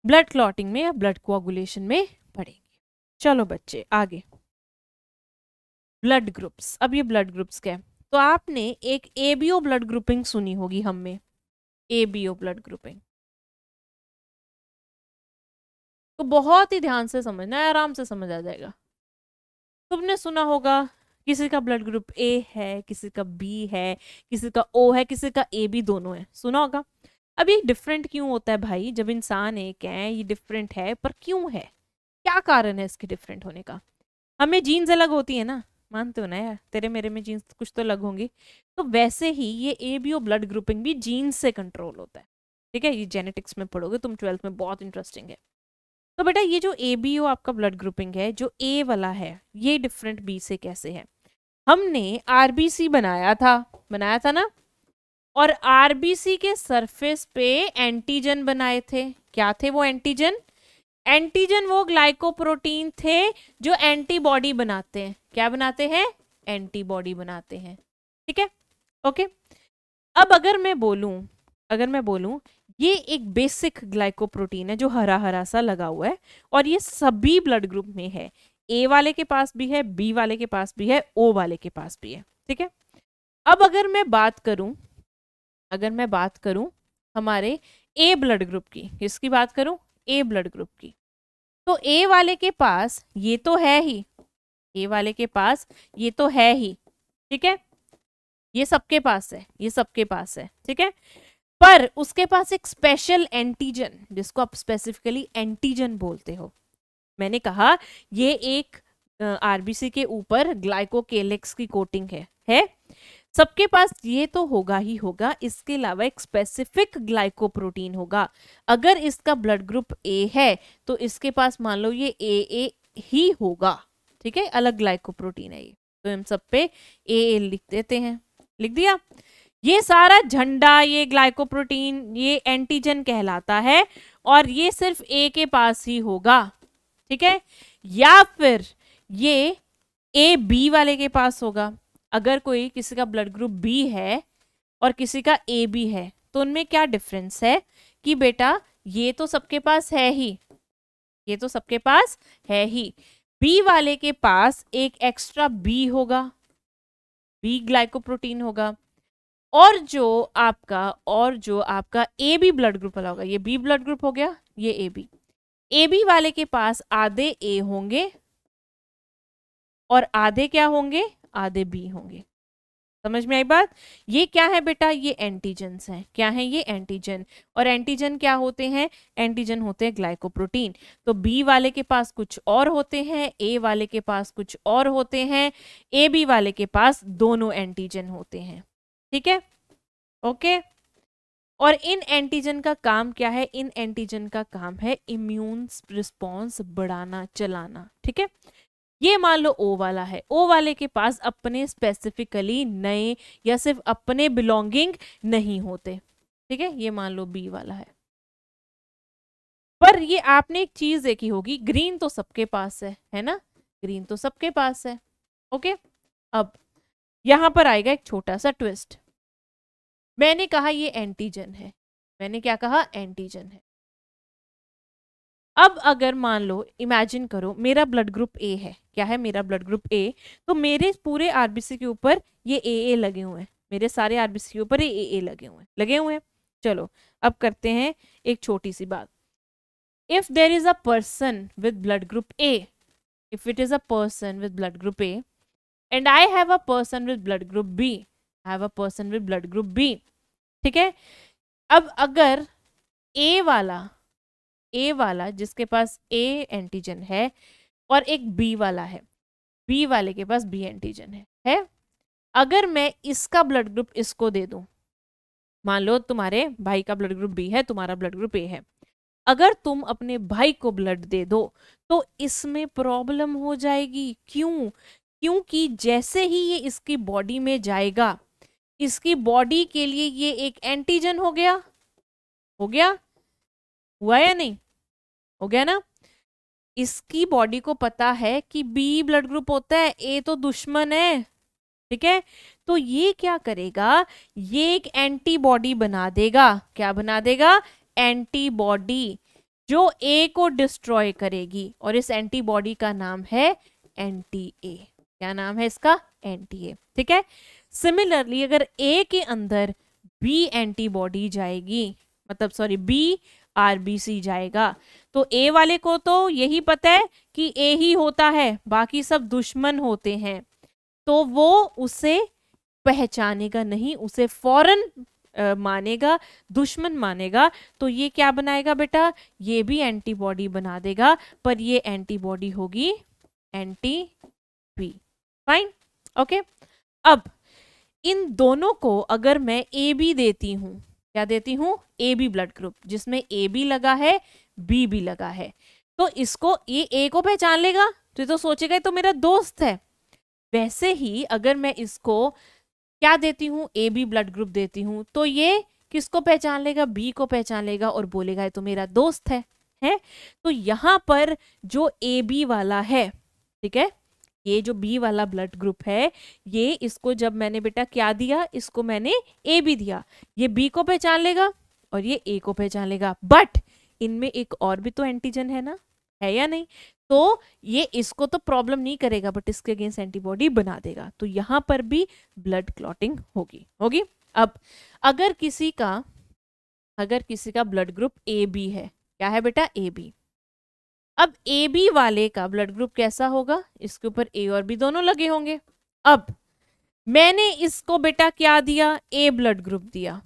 ब्लड क्लॉटिंग में या ब्लड कोगुलेशन में पढ़ेंगे चलो बच्चे आगे ब्लड ग्रुप्स अब ये ब्लड ग्रुप्स क्या है तो आपने एक एबीओ ब्लड ग्रुपिंग सुनी होगी हम में एबीओ ब्लड ग्रुपिंग तो बहुत ही ध्यान से समझना है आराम से समझ आ जाएगा तुमने सुना होगा किसी का ब्लड ग्रुप ए है किसी का बी है किसी का ओ है किसी का ए भी दोनों है सुना होगा अब ये डिफरेंट क्यों होता है भाई जब इंसान एक है ये डिफरेंट है पर क्यों है क्या कारण है इसके डिफरेंट होने का हमें जीन्स अलग होती है ना मानते हो ना यार तेरे मेरे में जीन्स कुछ तो अलग होंगी तो वैसे ही ये A B O blood grouping भी जीन्स से कंट्रोल होता है ठीक है ये जेनेटिक्स में पढ़ोगे तुम ट्वेल्थ में बहुत इंटरेस्टिंग है तो बेटा ये जो ए बी ओ आपका ब्लड ग्रुपिंग है जो ए वाला है ये डिफरेंट बी से कैसे है हमने आर बी सी बनाया था बनाया था ना और आर बी सी के सरफेस पे एंटीजन बनाए थे क्या थे वो एंटीजन एंटीजन वो ग्लाइकोप्रोटीन थे जो एंटीबॉडी बनाते हैं क्या बनाते हैं एंटीबॉडी बनाते हैं ठीक है ओके अब अगर मैं बोलूं अगर मैं बोलूं ये एक बेसिक ग्लाइकोप्रोटीन है जो हरा हरा सा लगा हुआ है और ये सभी ब्लड ग्रुप में है ए वाले के पास भी है बी वाले के पास भी है ओ वाले के पास भी है ठीक है अब अगर मैं बात करूं अगर मैं बात करूं हमारे ए ब्लड ग्रुप की किसकी बात करूं ए ब्लड ग्रुप की तो ए वाले के पास ये तो है ही ए वाले के पास ये तो है ही ठीक है ये सबके पास है ये सबके पास है ठीक है पर उसके पास एक स्पेशल एंटीजन जिसको आप स्पेसिफिकली एंटीजन बोलते हो मैंने कहा ये एक आरबीसी के ऊपर ग्लाइकोकेलेक्स की कोटिंग है है सबके पास ये तो होगा ही होगा इसके अलावा एक स्पेसिफिक ग्लाइकोप्रोटीन होगा अगर इसका ब्लड ग्रुप ए है तो इसके पास मान लो ये ए ए ही होगा ठीक है अलग ग्लाइकोप्रोटीन है ये तो हम सब पे ए ए लिख देते हैं लिख दिया ये सारा झंडा ये ग्लाइकोप्रोटीन ये एंटीजन कहलाता है और ये सिर्फ ए के पास ही होगा ठीक है या फिर ये ए बी वाले के पास होगा अगर कोई किसी का ब्लड ग्रुप बी है और किसी का ए बी है तो उनमें क्या डिफरेंस है कि बेटा ये तो सबके पास है ही ये तो सबके पास है ही बी वाले के पास एक एक्स्ट्रा बी होगा बी ग्लाइकोप्रोटीन होगा और जो आपका और जो आपका ए बी ब्लड ग्रुप वाला होगा ये बी ब्लड ग्रुप हो गया ये ए बी ए बी वाले के पास आधे ए होंगे और आधे क्या होंगे आधे बी होंगे समझ में आई बात ये क्या है बेटा ये एंटीजन हैं क्या है ये एंटीजन और एंटीजन क्या होते हैं एंटीजन होते हैं ग्लाइकोप्रोटीन तो बी वाले के पास कुछ और होते हैं ए वाले के पास कुछ और होते हैं ए बी वाले के पास दोनों एंटीजन होते हैं ठीक है ओके और इन एंटीजन का काम क्या है इन एंटीजन का काम है इम्यून रिस्पॉन्स बढ़ाना चलाना ठीक है ये मान लो ओ वाला है ओ वाले के पास अपने स्पेसिफिकली नए या सिर्फ अपने बिलोंगिंग नहीं होते ठीक है ये मान लो बी वाला है पर ये आपने एक चीज देखी होगी ग्रीन तो सबके पास है है ना ग्रीन तो सबके पास है ओके अब यहां पर आएगा एक छोटा सा ट्विस्ट मैंने कहा ये एंटीजन है मैंने क्या कहा एंटीजन है अब अगर मान लो इमेजिन करो मेरा ब्लड ग्रुप ए है क्या है मेरा ब्लड ग्रुप ए तो मेरे पूरे आरबीसी के ऊपर ये ए ए लगे हुए हैं मेरे सारे आरबीसी के ऊपर ये ए ए लगे हुए हैं लगे हुए हैं चलो अब करते हैं एक छोटी सी बात if there is a person with blood group A if it is a person with blood group A and I have a person with blood group B have a person with blood group B ठीक है अब अगर ए वाला ए वाला जिसके पास A antigen है और एक बी वाला है बी वाले के पास बी एंटीजन है है अगर मैं इसका ब्लड ग्रुप इसको दे दूं मान लो तुम्हारे भाई का ब्लड ग्रुप बी है तुम्हारा ब्लड ग्रुप ए है अगर तुम अपने भाई को ब्लड दे दो तो इसमें प्रॉब्लम हो जाएगी क्यों क्योंकि जैसे ही ये इसकी बॉडी में जाएगा इसकी बॉडी के लिए ये एक एंटीजन हो गया हो गया हुआ या नहीं हो गया ना इसकी बॉडी को पता है कि बी ब्लड ग्रुप होता है ए तो दुश्मन है ठीक है तो ये क्या करेगा ये एक एंटीबॉडी बना देगा क्या बना देगा एंटीबॉडी जो ए को डिस्ट्रॉय करेगी और इस एंटीबॉडी का नाम है एंटी ए क्या नाम है इसका एंटी ए ठीक है सिमिलरली अगर ए के अंदर बी एंटीबॉडी जाएगी मतलब sorry B R B C जाएगा तो ए वाले को तो यही पता है कि ए ही होता है बाकी सब दुश्मन होते हैं तो वो उसे पहचानेगा नहीं उसे फौरन मानेगा दुश्मन मानेगा तो ये क्या बनाएगा बेटा ये भी एंटीबॉडी बना देगा पर ये एंटीबॉडी होगी एंटी बी फाइन ओके अब इन दोनों को अगर मैं ए बी देती हूँ क्या देती हूँ ए बी ब्लड ग्रुप जिसमें ए बी लगा है बी बी लगा है तो इसको ये ए को पहचान लेगा तो ये तो सोचेगा तो मेरा दोस्त है वैसे ही अगर मैं इसको क्या देती हूँ ए बी ब्लड ग्रुप देती हूँ तो ये किसको पहचान लेगा बी को पहचान लेगा और बोलेगा ये तो मेरा दोस्त है है तो यहाँ पर जो ए बी वाला है ठीक है ये जो बी वाला ब्लड ग्रुप है ये इसको जब मैंने बेटा क्या दिया इसको मैंने ए भी दिया ये बी को पहचान लेगा और ये ए को पहचान लेगा बट इनमें एक और भी तो एंटीजन है ना है या नहीं तो ये इसको तो प्रॉब्लम नहीं करेगा बट इसके अगेंस्ट एंटीबॉडी बना देगा तो यहाँ पर भी ब्लड क्लॉटिंग होगी होगी अब अगर किसी का अगर किसी का ब्लड ग्रुप ए बी है क्या है बेटा ए बी अब ए बी वाले का ब्लड ग्रुप कैसा होगा इसके ऊपर ए और बी दोनों लगे होंगे अब मैंने इसको बेटा क्या दिया ए ब्लड ग्रुप दिया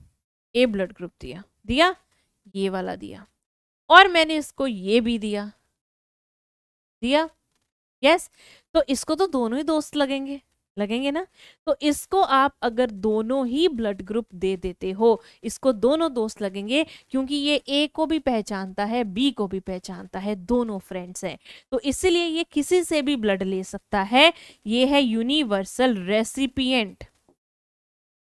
ए ब्लड ग्रुप दिया दिया ये वाला दिया और मैंने इसको ये भी दिया दिया यस yes? तो इसको तो दोनों ही दोस्त लगेंगे लगेंगे ना तो इसको आप अगर दोनों ही ब्लड ग्रुप दे देते हो इसको दोनों दोस्त लगेंगे क्योंकि ये ए को भी पहचानता है बी को भी पहचानता है दोनों फ्रेंड्स हैं तो इसलिए ये किसी से भी ब्लड ले सकता है ये है यूनिवर्सल रेसिपियंट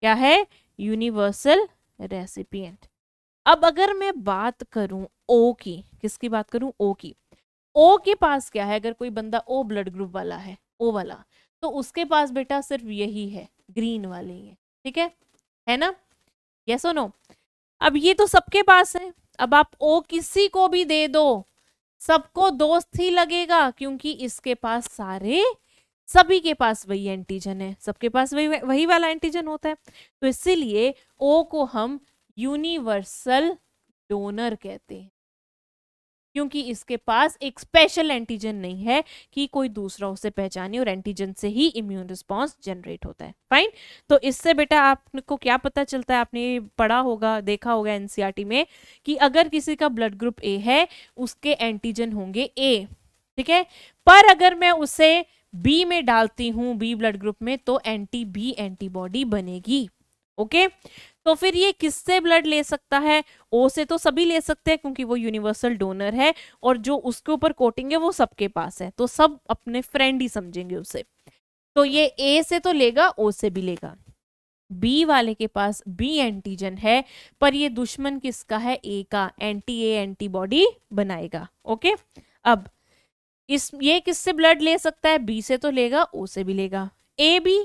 क्या है यूनिवर्सल रेसिपियंट अब अगर मैं बात करूं ओ की किसकी बात करूं ओ की ओ के पास क्या है अगर कोई बंदा ओ ब्लड ग्रुप वाला है ओ वाला तो उसके पास बेटा सिर्फ यही है ग्रीन वाले ये ठीक है है ना ये और नो अब ये तो सबके पास है अब आप ओ किसी को भी दे दो सबको दोस्त ही लगेगा क्योंकि इसके पास सारे सभी के पास वही एंटीजन है सबके पास वही वही वाला एंटीजन होता है तो इसीलिए ओ को हम यूनिवर्सल डोनर कहते हैं क्योंकि इसके पास एक स्पेशल एंटीजन नहीं है कि कोई दूसरा उसे पहचाने और एंटीजन से ही इम्यून रिस्पॉन्स जनरेट होता है फाइन तो इससे बेटा आपको क्या पता चलता है आपने पढ़ा होगा देखा होगा एनसीईआरटी e में कि अगर किसी का ब्लड ग्रुप ए है उसके एंटीजन होंगे ए ठीक है पर अगर मैं उसे बी में डालती हूँ बी ब्लड ग्रुप में तो एंटी बी एंटीबॉडी बनेगी ओके okay? तो फिर ये किससे ब्लड ले सकता है ओ से तो सभी ले सकते हैं क्योंकि वो यूनिवर्सल डोनर है और जो उसके ऊपर कोटिंग है वो सबके पास है तो सब अपने फ्रेंड ही समझेंगे उसे तो ये ए से तो लेगा ओ से भी लेगा बी वाले के पास बी एंटीजन है पर ये दुश्मन किसका है ए का एंटी ए एंटीबॉडी बनाएगा ओके अब इस ये किससे ब्लड ले सकता है बी से तो लेगा ओ से भी लेगा ए बी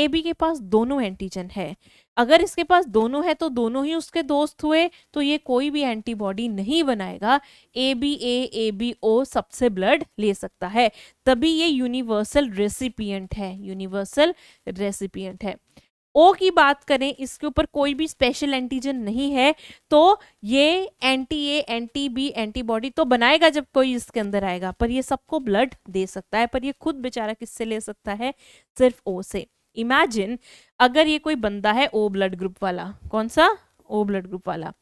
ए बी के पास दोनों एंटीजन है अगर इसके पास दोनों है तो दोनों ही उसके दोस्त हुए तो ये कोई भी एंटीबॉडी नहीं बनाएगा A B A A B ओ सबसे ब्लड ले सकता है तभी ये यूनिवर्सल रेसिपियंट है यूनिवर्सल रेसिपियंट है ओ की बात करें इसके ऊपर कोई भी स्पेशल एंटीजन नहीं है तो ये anti A anti B antibody तो बनाएगा जब कोई इसके अंदर आएगा पर ये सबको ब्लड दे सकता है पर ये खुद बेचारा किससे ले सकता है सिर्फ ओ से इमेजिन अगर ये कोई बंदा है ओ ब्लड ग्रुप वाला कौन सा ओ ब्लड ग्रुप वाला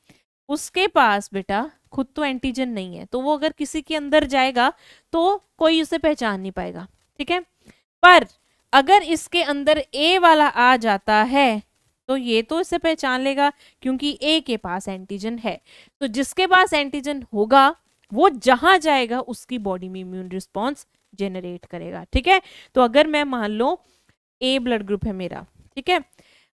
उसके पास बेटा खुद तो एंटीजन नहीं है तो वो अगर किसी के अंदर जाएगा तो कोई उसे पहचान नहीं पाएगा ठीक है पर अगर इसके अंदर ए वाला आ जाता है तो ये तो इसे पहचान लेगा क्योंकि ए के पास एंटीजन है तो जिसके पास एंटीजन होगा वो जहां जाएगा उसकी बॉडी में इम्यून रिस्पॉन्स जेनरेट करेगा ठीक है तो अगर मैं मान लो ए ब्लड ग्रुप है मेरा ठीक है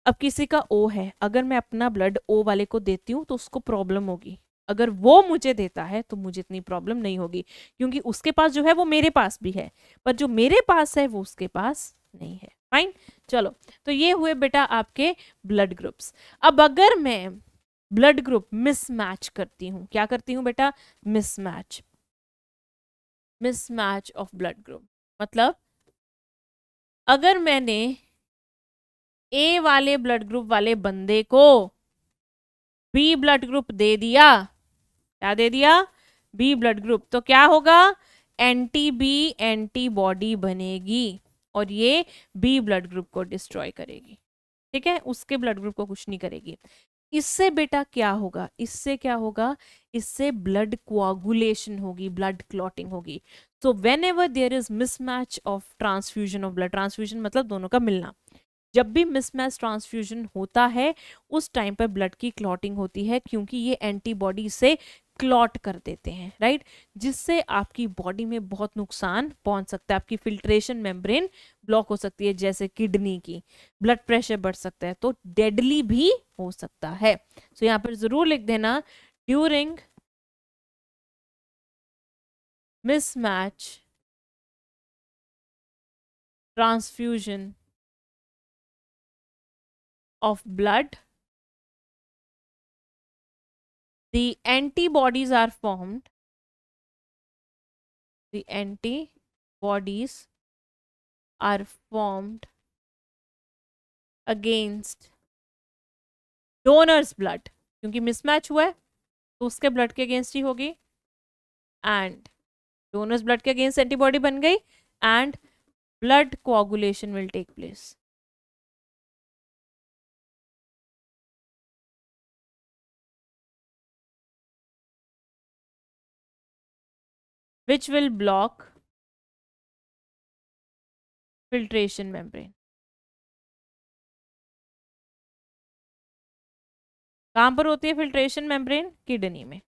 अब किसी का ओ है अगर मैं अपना ब्लड ओ वाले को देती हूँ तो उसको प्रॉब्लम होगी अगर वो मुझे देता है तो मुझे इतनी प्रॉब्लम नहीं होगी क्योंकि उसके पास जो है वो मेरे पास भी है पर जो मेरे पास है वो उसके पास नहीं है फाइन चलो तो ये हुए बेटा आपके ब्लड ग्रुप्स अब अगर मैं ब्लड ग्रुप मिसमैच करती हूँ क्या करती हूँ बेटा mismatch mismatch of blood group मतलब अगर मैंने ए वाले ब्लड ग्रुप वाले बंदे को बी ब्लड ग्रुप दे दिया क्या दे दिया बी ब्लड ग्रुप तो क्या होगा एंटी बी एंटीबॉडी बनेगी और ये बी ब्लड ग्रुप को डिस्ट्रॉय करेगी ठीक है उसके ब्लड ग्रुप को कुछ नहीं करेगी इससे बेटा क्या होगा इससे क्या होगा इससे ब्लड क्वागुलेशन होगी ब्लड क्लॉटिंग होगी तो whenever there is mismatch of transfusion of blood transfusion मतलब दोनों का मिलना जब भी मिसमैच ट्रांसफ्यूजन होता है उस टाइम पर ब्लड की क्लॉटिंग होती है क्योंकि ये एंटीबॉडी से क्लॉट कर देते हैं राइट जिससे आपकी बॉडी में बहुत नुकसान पहुंच सकता है आपकी फिल्ट्रेशन मेम्ब्रेन ब्लॉक हो सकती है जैसे किडनी की ब्लड प्रेशर बढ़ सकता है तो डेडली भी हो सकता है सो so, यहाँ पर जरूर लिख देना during mismatch transfusion of blood the antibodies are formed the antibodies are formed against donor's blood क्योंकि मिसमैच हुआ है तो उसके ब्लड के अगेंस्ट ही होगी एंड डोनर्स ब्लड के अगेंस्ट एंटीबॉडी बन गई and blood coagulation will take place which will block filtration membrane. कहां पर होती है फिल्ट्रेशन मेम्ब्रेन किडनी में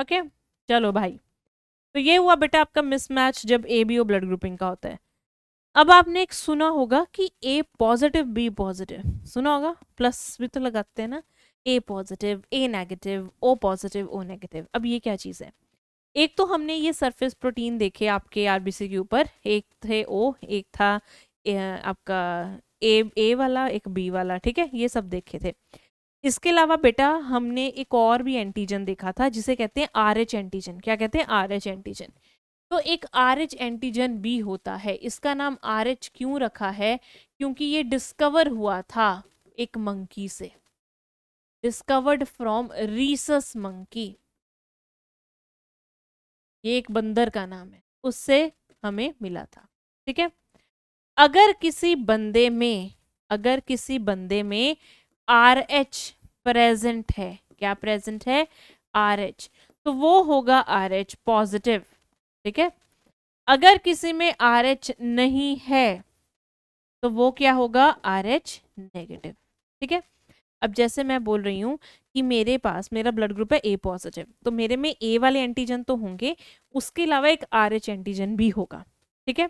ओके okay? चलो भाई तो ये हुआ बेटा आपका मिसमैच जब A B O blood grouping का होता है अब आपने एक सुना होगा कि ए पॉजिटिव बी पॉजिटिव सुना होगा प्लस भी तो लगाते हैं ना A positive A negative O positive O negative अब ये क्या चीज़ है एक तो हमने ये सरफेस प्रोटीन देखे आपके आरबीसी के ऊपर एक थे ओ एक था आपका ए ए वाला एक बी वाला ठीक है ये सब देखे थे इसके अलावा बेटा हमने एक और भी एंटीजन देखा था जिसे कहते हैं आर एच एंटीजन क्या कहते हैं आर एच एंटीजन तो एक आर एच एंटीजन भी होता है इसका नाम आर एच क्यों रखा है क्योंकि ये डिस्कवर हुआ था एक मंकी से डिस्कवर्ड फ्रॉम रीसस मंकी ये एक बंदर का नाम है उससे हमें मिला था ठीक है अगर किसी बंदे में अगर किसी बंदे में आर एच प्रेजेंट है क्या प्रेजेंट है आर एच तो वो होगा आर एच पॉजिटिव ठीक है अगर किसी में आर एच नहीं है तो वो क्या होगा आर एच नेगेटिव ठीक है अब जैसे मैं बोल रही हूँ कि मेरे पास मेरा ब्लड ग्रुप है ए पॉजिटिव तो मेरे में ए वाले एंटीजन तो होंगे उसके अलावा एक आर एच एंटीजन भी होगा ठीक है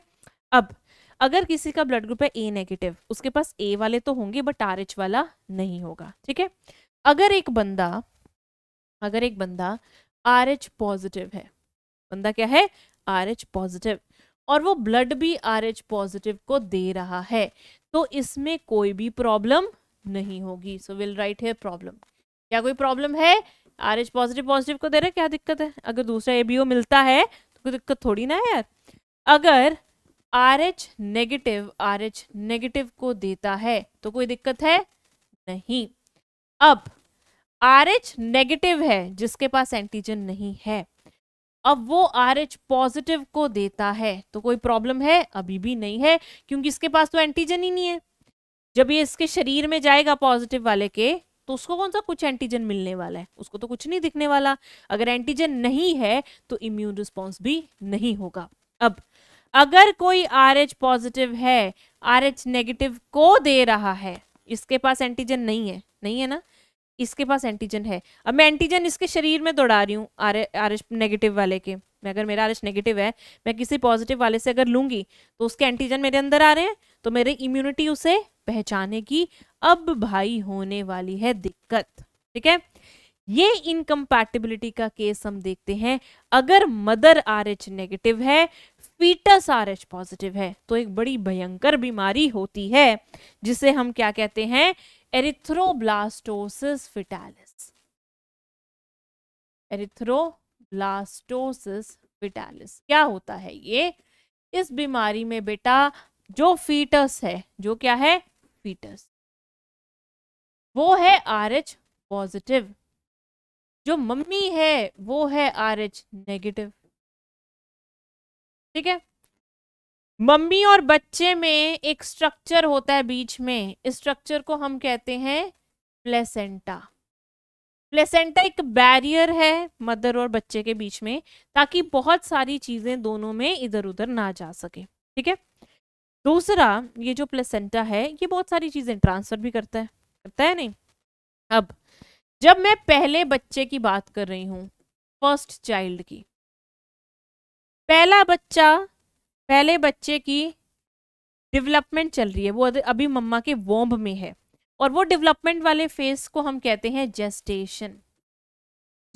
अब अगर किसी का ब्लड ग्रुप है ए नेगेटिव उसके पास ए वाले तो होंगे बट आर एच वाला नहीं होगा ठीक है अगर एक बंदा अगर एक बंदा आर एच पॉजिटिव है बंदा क्या है आर एच पॉजिटिव और वो ब्लड भी आर एच पॉजिटिव को दे रहा है तो इसमें कोई भी प्रॉब्लम नहीं होगी सो विल राइट है प्रॉब्लम क्या कोई प्रॉब्लम है आर एच पॉजिटिव पॉजिटिव को दे रहे क्या दिक्कत है अगर दूसरा ए बी ओ मिलता है तो कोई दिक्कत थोड़ी ना है यार अगर R H negative R H negative को देता है तो कोई दिक्कत है नहीं अब आर एच नेगेटिव है जिसके पास एंटीजन नहीं है अब वो आर एच पॉजिटिव को देता है तो कोई प्रॉब्लम है अभी भी नहीं है क्योंकि इसके पास तो एंटीजन ही नहीं है जब ये इसके शरीर में जाएगा पॉजिटिव वाले के तो उसको कौन सा कुछ एंटीजन मिलने वाला है उसको तो कुछ नहीं दिखने वाला अगर एंटीजन नहीं है तो इम्यून रिस्पॉन्स भी नहीं होगा अब अगर कोई आर एच पॉजिटिव है आर एच नेगेटिव को दे रहा है इसके पास एंटीजन नहीं है नहीं है ना इसके पास एंटीजन है अब मैं एंटीजन इसके शरीर में दौड़ा रही हूँ आर आर एच नेगेटिव वाले के मैं अगर मेरा आर नेगेटिव है मैं किसी पॉजिटिव वाले से अगर लूँगी तो उसके एंटीजन मेरे अंदर आ रहे हैं तो मेरी इम्यूनिटी उसे पहचाने की अब भाई होने वाली है दिक्कत ठीक है ये इनकम्पैटिबिलिटी का केस हम देखते हैं अगर मदर आर एच नेगेटिव है फीटस आर एच पॉजिटिव है तो एक बड़ी भयंकर बीमारी होती है जिसे हम क्या कहते हैं एरिथ्रोब्लास्टोसिस फिटालिस एरिथ्रोब्लास्टोसिस फिटालिस क्या होता है ये इस बीमारी में बेटा जो फीटस है जो क्या है फीटस वो है आर एच पॉजिटिव जो मम्मी है वो है आर एच नेगेटिव ठीक है मम्मी और बच्चे में एक स्ट्रक्चर होता है बीच में इस स्ट्रक्चर को हम कहते हैं प्लेसेंटा प्लेसेंटा एक बैरियर है मदर और बच्चे के बीच में ताकि बहुत सारी चीजें दोनों में इधर उधर ना जा सके ठीक है दूसरा ये जो प्लेसेंटा है ये बहुत सारी चीज़ें ट्रांसफ़र भी करता है करता है नहीं अब जब मैं पहले बच्चे की बात कर रही हूँ फर्स्ट चाइल्ड की पहला बच्चा पहले बच्चे की डेवलपमेंट चल रही है वो अभी मम्मा के वोम्ब में है और वो डेवलपमेंट वाले फेज को हम कहते हैं जेस्टेशन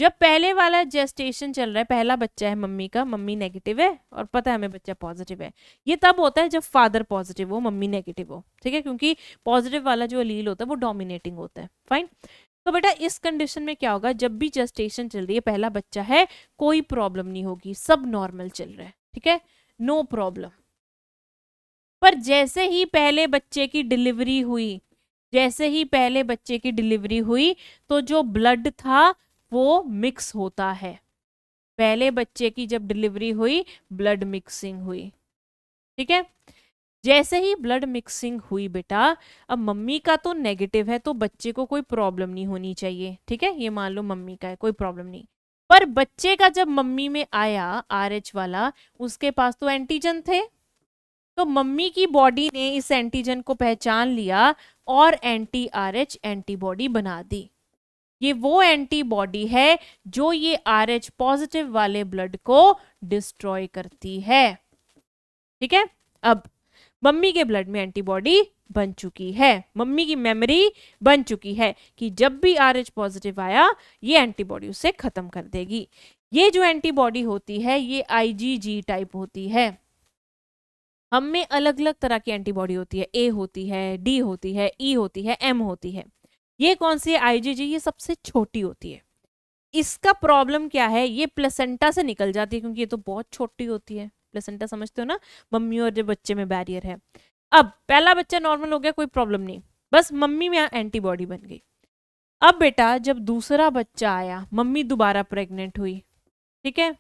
जब पहले वाला जेस्टेशन चल रहा है पहला बच्चा है मम्मी का मम्मी नेगेटिव है और पता है हमें बच्चा पॉजिटिव है ये तब होता है जब फादर पॉजिटिव हो मम्मी नेगेटिव हो ठीक है क्योंकि पॉजिटिव वाला जो अलील होता है वो डोमिनेटिंग होता है फाइन तो बेटा इस कंडीशन में क्या होगा जब भी जेस्टेशन चल रही है पहला बच्चा है कोई प्रॉब्लम नहीं होगी सब नॉर्मल चल रहा है ठीक है नो प्रॉब्लम पर जैसे ही पहले बच्चे की डिलीवरी हुई जैसे ही पहले बच्चे की डिलीवरी हुई तो जो ब्लड था वो मिक्स होता है पहले बच्चे की जब डिलीवरी हुई ब्लड मिक्सिंग हुई ठीक है जैसे ही ब्लड मिक्सिंग हुई बेटा अब मम्मी का तो नेगेटिव है तो बच्चे को कोई प्रॉब्लम नहीं होनी चाहिए ठीक है ये मान लो मम्मी का है कोई प्रॉब्लम नहीं पर बच्चे का जब मम्मी में आया आर वाला उसके पास तो एंटीजन थे तो मम्मी की बॉडी ने इस एंटीजन को पहचान लिया और एंटी आर एंटीबॉडी बना दी ये वो एंटीबॉडी है जो ये आर एच पॉजिटिव वाले ब्लड को डिस्ट्रॉय करती है ठीक है अब मम्मी के ब्लड में एंटीबॉडी बन चुकी है मम्मी की मेमोरी बन चुकी है कि जब भी आर एच पॉजिटिव आया ये एंटीबॉडी उसे ख़त्म कर देगी ये जो एंटीबॉडी होती है ये आईजीजी टाइप होती है हम में अलग अलग तरह की एंटीबॉडी होती है ए होती है डी होती है ई e होती है एम होती है ये कौन सी है आईजीजी ये सबसे छोटी होती है इसका प्रॉब्लम क्या है ये प्लेसेंटा से निकल जाती है क्योंकि ये तो बहुत छोटी होती है प्लेसेंटा समझते हो ना मम्मी और जो बच्चे में बैरियर है अब पहला बच्चा नॉर्मल हो गया कोई प्रॉब्लम नहीं बस मम्मी में एंटीबॉडी बन गई अब बेटा जब दूसरा बच्चा आया मम्मी दोबारा प्रेग्नेंट हुई ठीक है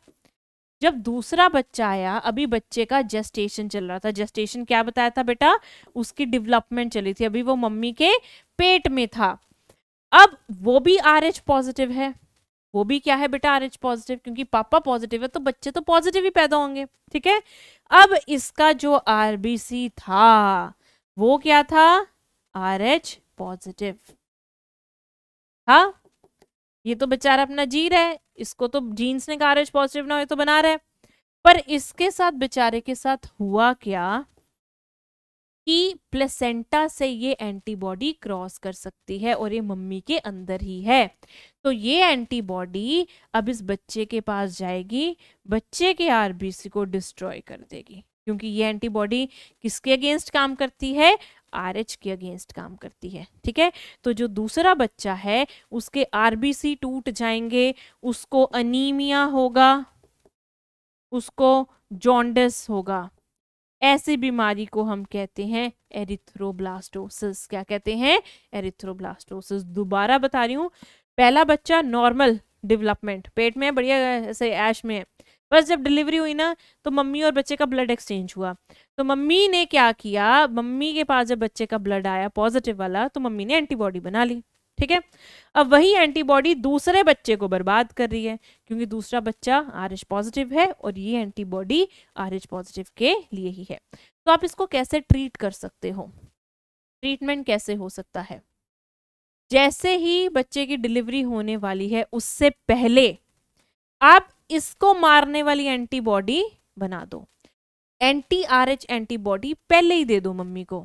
जब दूसरा बच्चा आया अभी बच्चे का जेस्टेशन चल रहा था जेस्टेशन क्या बताया था बेटा उसकी डेवलपमेंट चली थी अभी वो मम्मी के पेट में था अब वो भी आर एच पॉजिटिव है वो भी क्या है बेटा आर एच पॉजिटिव क्योंकि पापा पॉजिटिव है तो बच्चे तो पॉजिटिव ही पैदा होंगे ठीक है अब इसका जो आर बी सी था वो क्या था आर एच पॉजिटिव हाँ ये तो बेचारा अपना जी रहा है इसको तो जीन्स ने कहा पॉजिटिव ना हो तो बना रहे पर इसके साथ बेचारे के साथ हुआ क्या कि प्लेसेंटा से ये एंटीबॉडी क्रॉस कर सकती है और ये मम्मी के अंदर ही है तो ये एंटीबॉडी अब इस बच्चे के पास जाएगी बच्चे के आरबीसी को डिस्ट्रॉय कर देगी क्योंकि ये एंटीबॉडी किसके अगेंस्ट काम करती है आर एच के अगेंस्ट काम करती है ठीक है तो जो दूसरा बच्चा है उसके आर बी सी टूट जाएंगे उसको अनीमिया होगा उसको जॉन्डस होगा ऐसी बीमारी को हम कहते हैं एरिथ्रोब्लास्टोसिस क्या कहते हैं एरिथ्रोब्लास्टोसिस दोबारा बता रही हूँ पहला बच्चा नॉर्मल डेवलपमेंट पेट में बढ़िया ऐसे ऐश में है बस जब डिलीवरी हुई ना तो मम्मी और बच्चे का ब्लड एक्सचेंज हुआ तो मम्मी ने क्या किया मम्मी के पास जब बच्चे का ब्लड आया पॉजिटिव वाला तो मम्मी ने एंटीबॉडी बना ली ठीक है अब वही एंटीबॉडी दूसरे बच्चे को बर्बाद कर रही है क्योंकि दूसरा बच्चा आर एच पॉजिटिव है और ये एंटीबॉडी आर एच पॉजिटिव के लिए ही है तो आप इसको कैसे ट्रीट कर सकते हो ट्रीटमेंट कैसे हो सकता है जैसे ही बच्चे की डिलीवरी होने वाली है उससे पहले आप इसको मारने वाली एंटीबॉडी बना दो एंटी आर एच एंटीबॉडी पहले ही दे दो मम्मी को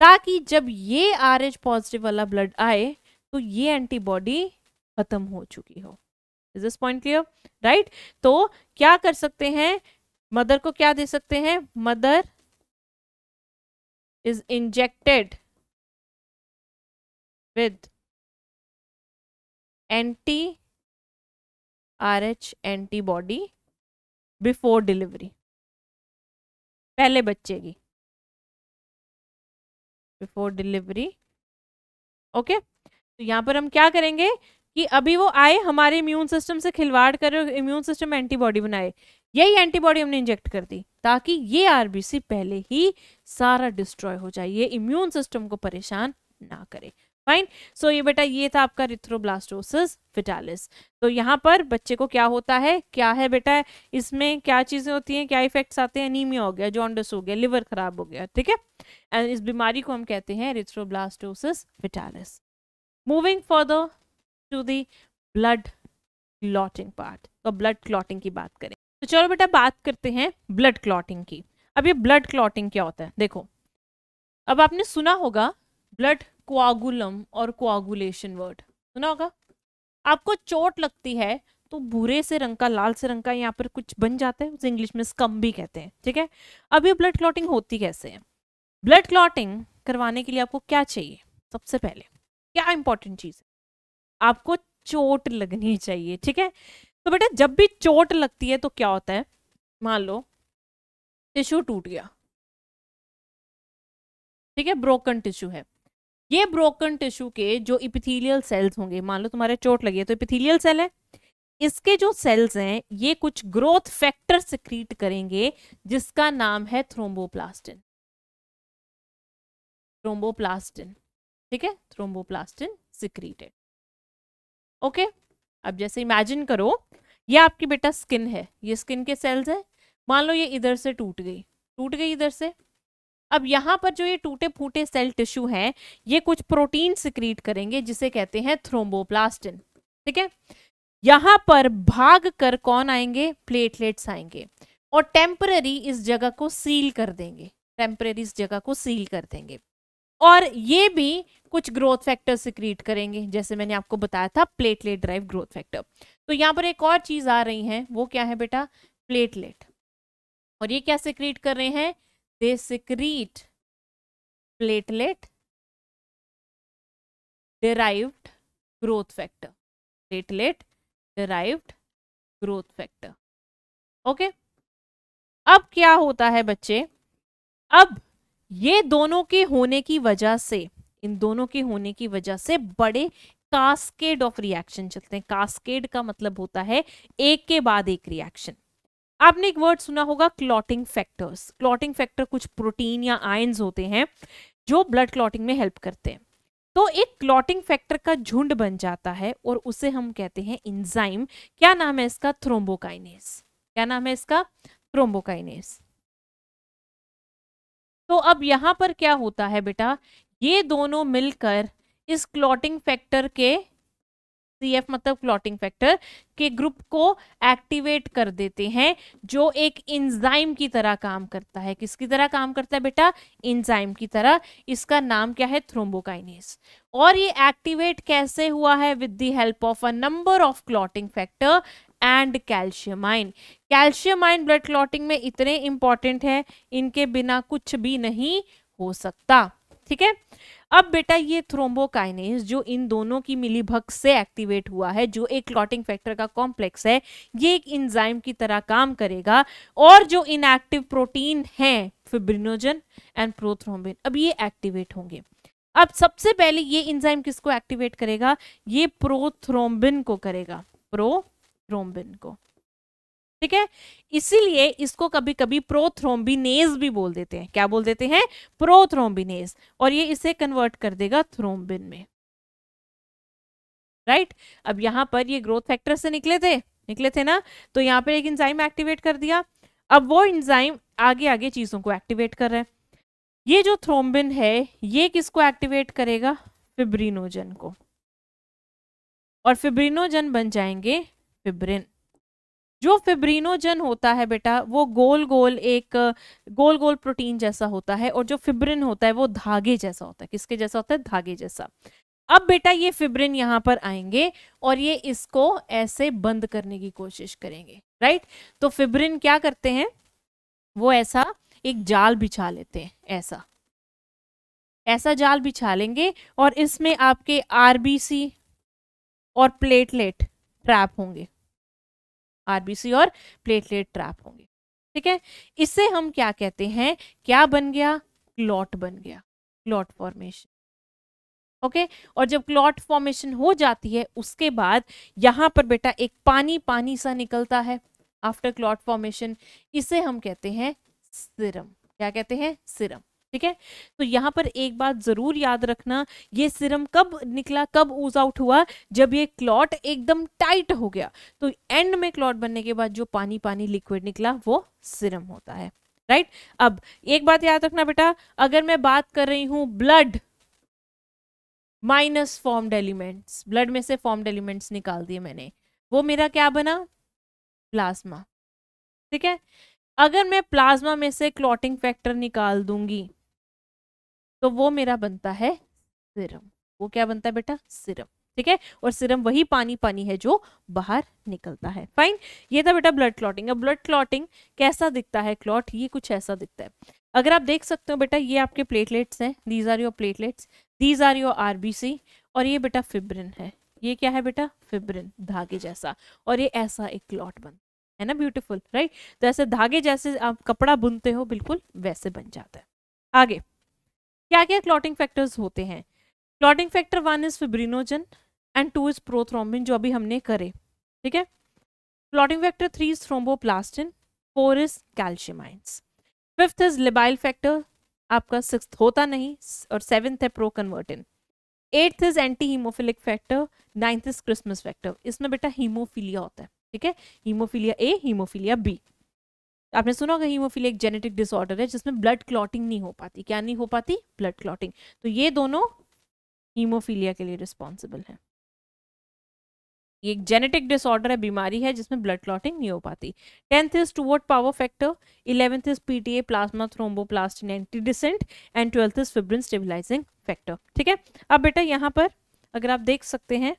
ताकि जब ये आर एच पॉजिटिव वाला ब्लड आए तो ये एंटीबॉडी खत्म हो चुकी हो is this point clear right तो क्या कर सकते हैं मदर को क्या दे सकते हैं mother is injected with anti H antibody before delivery पहले बच्चे की बिफोर डिलीवरी ओके तो यहाँ पर हम क्या करेंगे कि अभी वो आए हमारे इम्यून सिस्टम से खिलवाड़ करे इम्यून सिस्टम एंटीबॉडी बनाए यही एंटीबॉडी हमने इंजेक्ट कर दी ताकि ये आरबीसी पहले ही सारा डिस्ट्रॉय हो जाए ये इम्यून सिस्टम को परेशान ना करे फाइन सो ये बेटा ये था आपका रिथ्रोब्लास्टोसिस फिटालिस तो यहाँ पर बच्चे को क्या होता है क्या है बेटा इसमें क्या चीज़ें होती हैं क्या इफेक्ट्स आते हैं एनीमिया हो गया जॉन्डस हो गया लिवर खराब हो गया ठीक है एंड इस बीमारी को हम कहते हैं erythroblastosis foetalis moving further to the blood clotting part तो ब्लड क्लॉटिंग की बात करें तो चलो बेटा बात करते हैं ब्लड क्लॉटिंग की अब ये ब्लड क्लॉटिंग क्या होता है देखो अब आपने सुना होगा ब्लड क्वागुलम और क्वागुलेशन वर्ड सुना होगा आपको चोट लगती है तो भूरे से रंग का लाल से रंग का यहाँ पर कुछ बन जाता है उसे इंग्लिश में स्कम भी कहते हैं ठीक है अभी ब्लड क्लॉटिंग होती कैसे है ब्लड क्लॉटिंग करवाने के लिए आपको क्या चाहिए सबसे पहले क्या इंपॉर्टेंट चीज़ है आपको चोट लगनी चाहिए ठीक है तो बेटा जब भी चोट लगती है तो क्या होता है मान लो टिश्यू टूट गया ठीक है ब्रोकन टिश्यू है ये ब्रोकन टिश्यू के जो इपिथीलियल सेल्स होंगे मान लो तुम्हारे चोट लगी है तो इपिथीलियल सेल है इसके जो सेल्स हैं ये कुछ ग्रोथ फैक्टर सिक्रीट करेंगे जिसका नाम है थ्रोम्बोप्लास्टिन थ्रोम्बोप्लास्टिन ठीक है थ्रोम्बोप्लास्टिन सिक्रीटेड ओके अब जैसे इमेजिन करो ये आपकी बेटा स्किन है ये स्किन के सेल्स है मान लो ये इधर से टूट गई टूट गई इधर से अब यहाँ पर जो ये टूटे फूटे सेल टिश्यू हैं ये कुछ प्रोटीन सिक्रीट करेंगे जिसे कहते हैं थ्रोम्बोप्लास्टिन ठीक है यहाँ पर भाग कर कौन आएंगे प्लेटलेट्स आएंगे और टेम्पररी इस जगह को सील कर देंगे टेम्पररी इस जगह को सील कर देंगे और ये भी कुछ ग्रोथ फैक्टर सिक्रीट करेंगे जैसे मैंने आपको बताया था प्लेटलेट ड्राइव ग्रोथ फैक्टर तो यहाँ पर एक और चीज आ रही है वो क्या है बेटा प्लेटलेट और ये क्या सिक्रीट कर रहे हैं they secrete platelet derived growth factor platelet derived growth factor okay okay? अब क्या होता है बच्चे अब ये दोनों के होने की वजह से इन दोनों के होने की वजह से बड़े कास्केड ऑफ रिएक्शन चलते हैं कास्केड का मतलब होता है एक के बाद एक रिएक्शन आपने एक वर्ड सुना होगा क्लॉटिंग फैक्टर्स क्लॉटिंग फैक्टर कुछ प्रोटीन या आयंस होते हैं जो ब्लड क्लॉटिंग में हेल्प करते हैं तो एक क्लॉटिंग फैक्टर का झुंड बन जाता है और उसे हम कहते हैं इंजाइम क्या नाम है इसका थ्रोम्बोकाइनेस क्या नाम है इसका थ्रोम्बोकाइनेस तो अब यहां पर क्या होता है बेटा ये दोनों मिलकर इस क्लॉटिंग फैक्टर के सी एफ मतलब क्लॉटिंग फैक्टर के ग्रुप को एक्टिवेट कर देते हैं जो एक इंजाइम की तरह काम करता है किसकी तरह काम करता है बेटा इंजाइम की तरह इसका नाम क्या है थ्रोम्बोकाइनेस और ये एक्टिवेट कैसे हुआ है with the help of a number of clotting factor and calcium ion calcium ion blood clotting में इतने इंपॉर्टेंट है इनके बिना कुछ भी नहीं हो सकता ठीक है अब बेटा ये थ्रोम्बोकाइनेस जो इन दोनों की मिलीभग से एक्टिवेट हुआ है जो एक क्लॉटिंग फैक्टर का कॉम्प्लेक्स है ये एक इंजाइम की तरह काम करेगा और जो इनएक्टिव प्रोटीन है फिब्रिनोजन एंड प्रोथ्रोम्बिन अब ये एक्टिवेट होंगे अब सबसे पहले ये इंजाइम किसको एक्टिवेट करेगा ये प्रोथ्रोम्बिन को करेगा प्रोथ्रोम्बिन को ठीक है इसीलिए इसको कभी कभी प्रोथ्रोम्बिनेज भी बोल देते हैं क्या बोल देते हैं प्रोथ्रोम्बिनेज और ये इसे कन्वर्ट कर देगा थ्रोम्बिन में राइट अब यहां पर ये ग्रोथ फैक्टर से निकले थे निकले थे ना तो यहां पर एक इंजाइम एक्टिवेट कर दिया अब वो इंजाइम आगे आगे चीज़ों को एक्टिवेट कर रहे हैं ये जो थ्रोम्बिन है ये किसको एक्टिवेट करेगा फिब्रिनोजन को और फिब्रिनोजन बन जाएंगे फिब्रिन जो फिब्रिनोजन होता है बेटा वो गोल गोल एक गोल गोल प्रोटीन जैसा होता है और जो फिब्रिन होता है वो धागे जैसा होता है किसके जैसा होता है धागे जैसा अब बेटा ये फिब्रिन यहाँ पर आएंगे और ये इसको ऐसे बंद करने की कोशिश करेंगे राइट तो फिब्रिन क्या करते हैं वो ऐसा एक जाल बिछा लेते हैं ऐसा ऐसा जाल बिछा लेंगे और इसमें आपके आरबीसी और प्लेटलेट ट्रैप होंगे आरबीसी और प्लेटलेट ट्रैप होंगे ठीक है इससे हम क्या कहते हैं क्या बन गया क्लॉट बन गया क्लॉट फॉर्मेशन ओके और जब क्लॉट फॉर्मेशन हो जाती है उसके बाद यहाँ पर बेटा एक पानी पानी सा निकलता है आफ्टर क्लॉट फॉर्मेशन इसे हम कहते हैं सिरम क्या कहते हैं सिरम ठीक है तो यहाँ पर एक बात जरूर याद रखना ये सिरम कब निकला कब ऊज आउट हुआ जब ये क्लॉट एकदम टाइट हो गया तो एंड में क्लॉट बनने के बाद जो पानी पानी लिक्विड निकला वो सिरम होता है राइट अब एक बात याद रखना बेटा अगर मैं बात कर रही हूं blood minus formed elements blood में से फॉर्म्ड एलिमेंट्स निकाल दिए मैंने वो मेरा क्या बना प्लाज्मा ठीक है अगर मैं प्लाज्मा में से क्लॉटिंग फैक्टर निकाल दूंगी तो वो मेरा बनता है सिरम वो क्या बनता है बेटा सिरम ठीक है और सिरम वही पानी पानी है जो बाहर निकलता है फाइन ये था बेटा ब्लड क्लॉटिंग अब ब्लड क्लॉटिंग कैसा दिखता है क्लॉट ये कुछ ऐसा दिखता है अगर आप देख सकते हो बेटा ये आपके प्लेटलेट्स हैं these are your platelets these are your RBC और ये बेटा फिब्रिन है ये क्या है बेटा फिब्रिन धागे जैसा और ये ऐसा एक क्लॉट बनता है ना ब्यूटीफुल राइट तो ऐसे धागे जैसे आप कपड़ा बुनते हो बिल्कुल वैसे बन जाता है आगे क्या क्या क्लॉटिंग फैक्टर्स होते हैं clotting factor one is fibrinogen and two is prothrombin जो अभी हमने करे ठीक है clotting factor three is thromboplastin four is calcium ions fifth is labile factor आपका सिक्स होता नहीं और सेवन्थ है proconvertin eighth is anti haemophilic factor ninth is Christmas factor इसमें बेटा हीमोफीलिया होता है ठीक है हीमोफीलिया ए हीमोफीलिया बी आपने सुना होगा हीमोफीलिया एक जेनेटिक डिसऑर्डर है जिसमें ब्लड क्लॉटिंग नहीं हो पाती क्या नहीं हो पाती ब्लड क्लॉटिंग तो ये दोनों हीमोफीलिया के लिए रिस्पॉन्सिबल है ये एक जेनेटिक डिसऑर्डर है बीमारी है जिसमें ब्लड क्लॉटिंग नहीं हो पाती tenth is Stuart Prower factor eleventh is PTA plasma thromboplastin antecedent and twelfth is fibrin stabilising factor ठीक है अब बेटा यहाँ पर अगर आप देख सकते हैं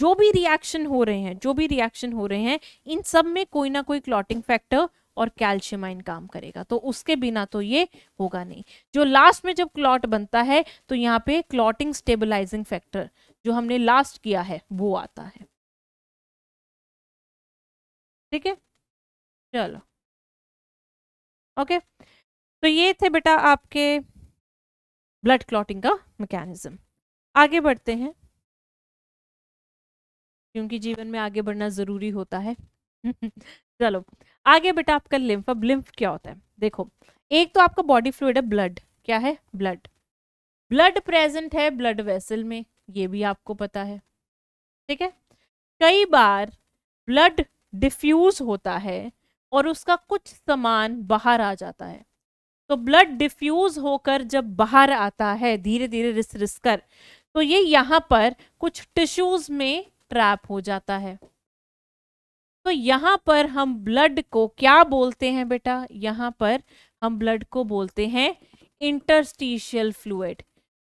जो भी रिएक्शन हो रहे हैं जो भी रिएक्शन हो रहे हैं इन सब में कोई ना कोई क्लॉटिंग फैक्टर और कैल्शियम काम करेगा तो उसके बिना तो ये होगा नहीं जो लास्ट में जब क्लॉट बनता है तो यहाँ पे क्लॉटिंग स्टेबलाइजिंग फैक्टर जो हमने लास्ट किया है वो आता है ठीक है चलो ओके तो ये थे बेटा आपके ब्लड क्लॉटिंग का मैकेनिज्म आगे बढ़ते हैं क्योंकि जीवन में आगे बढ़ना ज़रूरी होता है चलो आगे बेटा आपका लिम्फ अब लिम्फ क्या होता है देखो एक तो आपका बॉडी फ्लूड है ब्लड क्या है ब्लड ब्लड प्रेजेंट है ब्लड वेसल में ये भी आपको पता है ठीक है कई बार ब्लड डिफ्यूज होता है और उसका कुछ सामान बाहर आ जाता है तो ब्लड डिफ्यूज होकर जब बाहर आता है धीरे धीरे रिस रिस कर तो ये यहाँ पर कुछ टिश्यूज में ट्रैप हो जाता है तो यहाँ पर हम ब्लड को क्या बोलते हैं बेटा यहाँ पर हम ब्लड को बोलते हैं इंटरस्टिशियल फ्लूड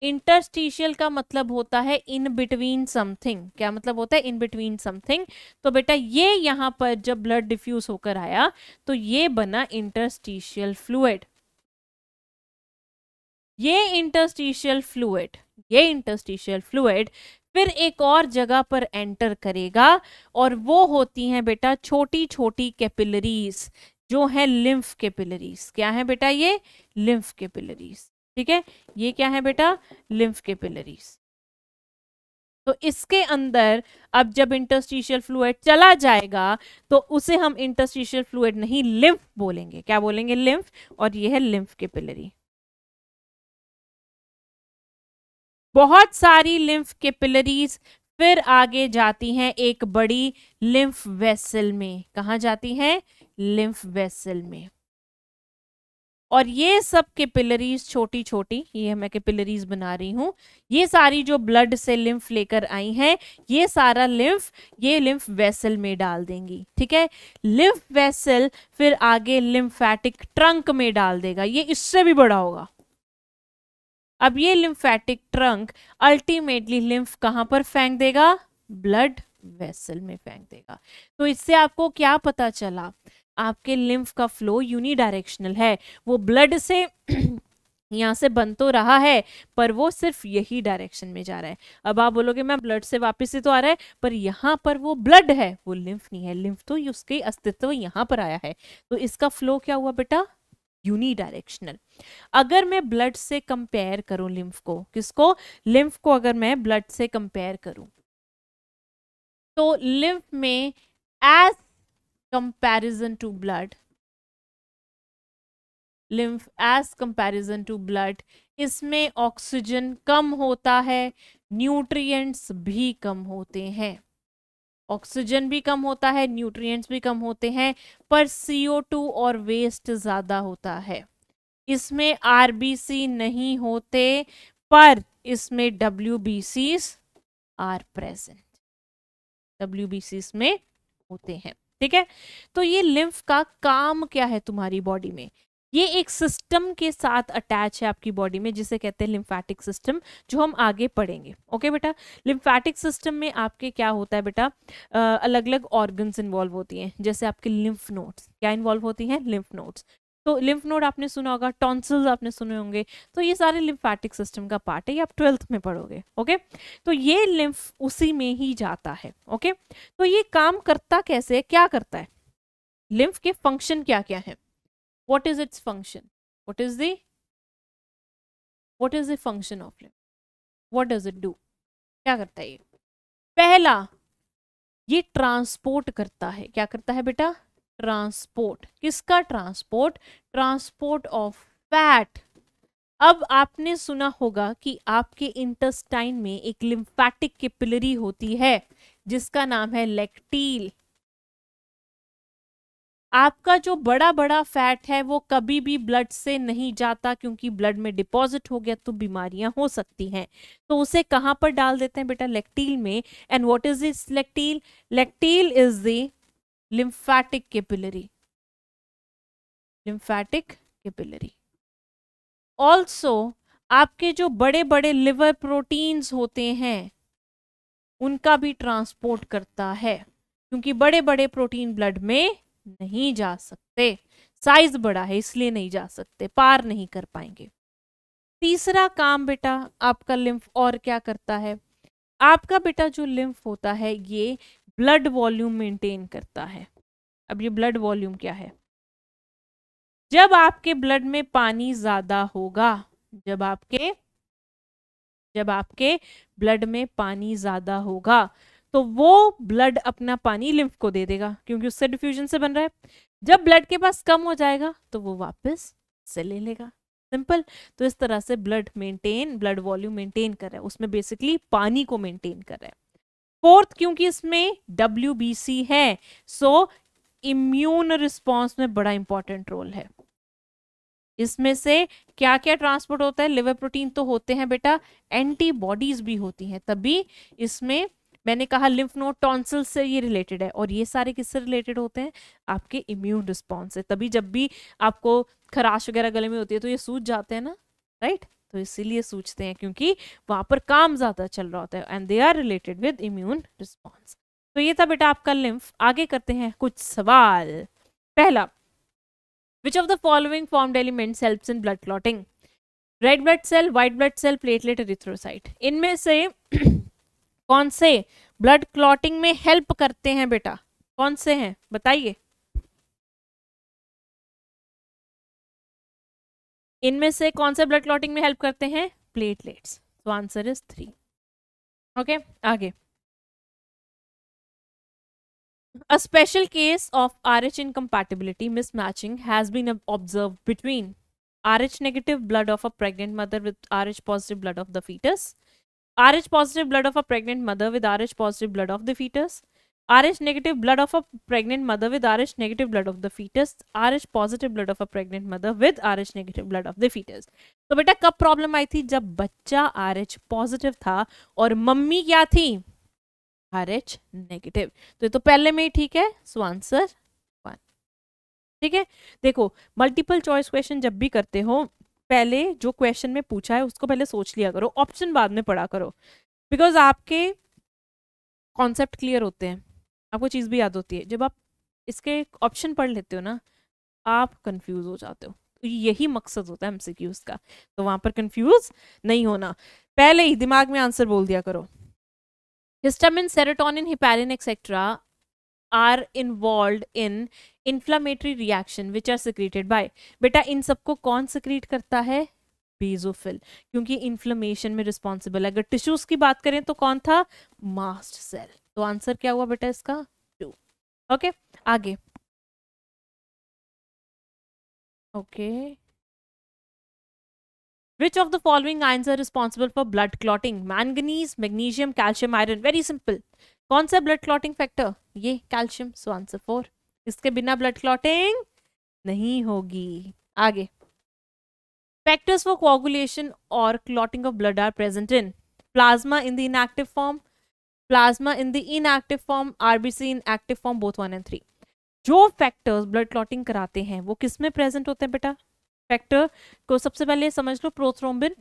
इंटरस्टिशियल का मतलब होता है इन बिटवीन समथिंग क्या मतलब होता है इन बिटवीन समथिंग तो बेटा ये यहाँ पर जब ब्लड डिफ्यूज होकर आया तो ये बना इंटरस्टिशियल फ्लूड ये इंटरस्टिशियल फ्लूड ये इंटरस्टिशियल फ्लूड फिर एक और जगह पर एंटर करेगा और वो होती हैं बेटा छोटी छोटी कैपिलरीज जो है लिम्फ कैपिलरीज क्या है बेटा ये लिम्फ कैपिलरीज ठीक है ये क्या है बेटा लिम्फ कैपिलरीज तो इसके अंदर अब जब इंटरस्टिशियल फ्लूड चला जाएगा तो उसे हम इंटरस्टिशियल फ्लूड नहीं लिम्फ बोलेंगे क्या बोलेंगे लिम्फ और ये है लिम्फ कैपिलरी बहुत सारी लिम्फ कैपिलरीज फिर आगे जाती हैं एक बड़ी लिम्फ वेसल में कहा जाती हैं लिम्फ वेसल में और ये सब कैपिलरीज छोटी छोटी ये मैं कैपिलरीज बना रही हूँ ये सारी जो ब्लड से लिम्फ लेकर आई हैं ये सारा लिम्फ ये लिम्फ वेसल में डाल देंगी ठीक है लिम्फ वेसल फिर आगे लिम्फेटिक ट्रंक में डाल देगा ये इससे भी बड़ा होगा अब ये लिम्फेटिक ट्रंक अल्टीमेटली लिम्फ कहाँ पर फेंक देगा ब्लड वेसल में फेंक देगा तो इससे आपको क्या पता चला आपके लिम्फ का फ्लो यूनिडायरेक्शनल है वो ब्लड से यहाँ से बन तो रहा है पर वो सिर्फ यही डायरेक्शन में जा रहा है अब आप बोलोगे मैं ब्लड से वापस से तो आ रहा है पर यहाँ पर वो ब्लड है वो लिम्फ नहीं है लिम्फ तो उसके अस्तित्व यहाँ पर आया है तो इसका फ्लो क्या हुआ बेटा यूनिडायरेक्शनल अगर मैं ब्लड से कंपेयर करूं लिम्फ को किसको लिम्फ को अगर मैं ब्लड से कंपेयर करूं तो लिम्फ में as comparison to blood lymph as comparison to blood इसमें ऑक्सीजन कम होता है न्यूट्रिएंट्स भी कम होते हैं ऑक्सीजन भी कम होता है न्यूट्रिएंट्स भी कम होते हैं पर सीओ टू और वेस्ट ज़्यादा होता है इसमें सी नहीं होते पर इसमें डब्ल्यू आर प्रेजेंट डब्ल्यू में होते हैं ठीक है तो ये लिम्फ का काम क्या है तुम्हारी बॉडी में ये एक सिस्टम के साथ अटैच है आपकी बॉडी में जिसे कहते हैं लिम्फैटिक सिस्टम जो हम आगे पढ़ेंगे ओके बेटा लिम्फेटिक सिस्टम में आपके क्या होता है बेटा अलग अलग ऑर्गन्स इन्वॉल्व होती हैं जैसे आपके लिम्फ नोड्स क्या इन्वॉल्व होती हैं लिम्फ नोड्स तो लिम्फ नोड आपने सुना होगा टॉन्सल्स आपने सुने होंगे तो ये सारे लिम्फैटिक सिस्टम का पार्ट है ये आप ट्वेल्थ में पढ़ोगे ओके तो ये लिम्फ उसी में ही जाता है ओके तो ये काम करता कैसे है क्या करता है लिम्फ के फंक्शन क्या क्या है what is its function what is the what is the function of limb what does it do kya karta hai ये पहला ये ट्रांसपोर्ट करता है क्या करता है बेटा ट्रांसपोर्ट किसका transport ट्रांसपोर्ट ऑफ फैट अब आपने सुना होगा कि आपके इंटेस्टाइन में एक लिम्फैटिक कैपिलरी होती है जिसका नाम है लेक्टील आपका जो बड़ा बड़ा फैट है वो कभी भी ब्लड से नहीं जाता क्योंकि ब्लड में डिपॉजिट हो गया तो बीमारियां हो सकती हैं तो उसे कहाँ पर डाल देते हैं बेटा लेक्टील में and what is this lacteal lacteal is the lymphatic capillary lymphatic capillary also आपके जो बड़े बड़े लिवर प्रोटीन्स होते हैं उनका भी ट्रांसपोर्ट करता है क्योंकि बड़े बड़े प्रोटीन ब्लड में नहीं जा सकते साइज बड़ा है इसलिए नहीं जा सकते पार नहीं कर पाएंगे तीसरा काम बेटा आपका लिम्फ और क्या करता है आपका बेटा जो लिम्फ होता है ये ब्लड वॉल्यूम मेंटेन करता है अब ये ब्लड वॉल्यूम क्या है जब आपके ब्लड में पानी ज्यादा होगा जब आपके जब आपके ब्लड में पानी ज्यादा होगा तो वो ब्लड अपना पानी लिम्फ को दे देगा क्योंकि उससे डिफ्यूजन से बन रहा है जब ब्लड के पास कम हो जाएगा तो वो वापस से ले लेगा सिंपल तो इस तरह से blood maintain blood volume maintain कर रहा है उसमें बेसिकली पानी को मेंटेन कर रहा है फोर्थ क्योंकि इसमें डब्ल्यू है सो इम्यून रिस्पॉन्स में बड़ा इंपॉर्टेंट रोल है इसमें से क्या क्या ट्रांसपोर्ट होता है लिवर प्रोटीन तो होते हैं बेटा एंटीबॉडीज भी होती हैं तभी इसमें मैंने कहा लिम्फ नोड टॉन्सल से ये रिलेटेड है और ये सारे किससे रिलेटेड होते हैं आपके इम्यून रिस्पॉन्स से तभी जब भी आपको खराश वगैरह गले में होती है तो ये सूझ जाते हैं ना राइट तो इसीलिए सूझते हैं क्योंकि वहाँ पर काम ज़्यादा चल रहा होता है and they are related with immune response तो ये था बेटा आपका लिम्फ आगे करते हैं कुछ सवाल पहला which of the following form element help in blood clotting red blood cell white blood cell platelet erythrocyte इनमें से कौन से ब्लड क्लॉटिंग में हेल्प करते हैं बेटा कौन से हैं बताइए इनमें से कौन से ब्लड क्लॉटिंग में हेल्प करते हैं प्लेटलेट्स तो आंसर इज थ्री ओके आगे a special case of R H incompatibility mismatching has been observe between R H negative blood of a pregnant mother with R H positive blood of the foetus Rh positive blood of a pregnant mother with Rh positive blood of the fetus. Rh negative blood of a pregnant mother with Rh negative blood of the fetus. Rh positive blood of a pregnant mother with Rh negative blood of the fetus. तो बेटा कब problem आई थी जब बच्चा Rh positive था और mummy क्या थी Rh नेगेटिव तो ये तो पहले में ही ठीक है सो आंसर वन ठीक है देखो मल्टीपल चॉइस क्वेश्चन जब भी करते हो पहले जो क्वेश्चन में पूछा है उसको पहले सोच लिया करो ऑप्शन बाद में पढ़ा करो बिकॉज आपके कॉन्सेप्ट क्लियर होते हैं आपको चीज़ भी याद होती है जब आप इसके ऑप्शन पढ़ लेते हो ना आप कंफ्यूज हो जाते हो तो यही मकसद होता है एमसीक्यूज का तो वहाँ पर कंफ्यूज नहीं होना पहले ही दिमाग में आंसर बोल दिया करो histamine serotonin heparin etcetera are involve in inflammatory reaction which are secreted by बेटा इन सबको कौन सिक्रीट करता है बेजोफिल क्योंकि इन्फ्लेमेशन में रिस्पॉन्सिबल है अगर टिश्यूज की बात करें तो कौन था मास्ट सेल तो आंसर क्या हुआ बेटा इसका टू ओके okay? आगे okay which of the following ions are responsible for blood clotting manganese magnesium calcium iron very simple कौन सा ब्लड क्लॉटिंग फैक्टर ये कैल्शियम सो आंसर फोर इसके बिना ब्लड क्लॉटिंग नहीं होगी आगे फैक्टर्स फॉर कोगुलेशन और clotting of blood are present in plasma in the inactive form plasma in the inactive form RBC in active form both one and three जो factors blood clotting कराते हैं वो किसमें present होते हैं बेटा factor को सबसे पहले समझ लो प्रोथ्रोम्बिन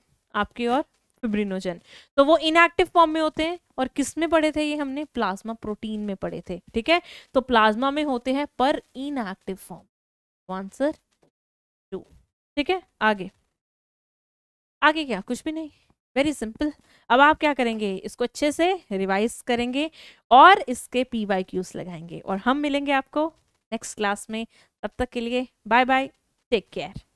आपके और फिब्रिनोजन तो वो इनएक्टिव फॉर्म में होते हैं और किस में पढ़े थे ये हमने प्लाज्मा प्रोटीन में पढ़े थे ठीक है तो प्लाज्मा में होते हैं पर इनएक्टिव फॉर्म आंसर टू ठीक है आगे आगे क्या कुछ भी नहीं वेरी सिंपल अब आप क्या करेंगे इसको अच्छे से रिवाइज करेंगे और इसके पी वाई क्यूज लगाएंगे और हम मिलेंगे आपको नेक्स्ट क्लास में तब तक के लिए बाय बाय टेक केयर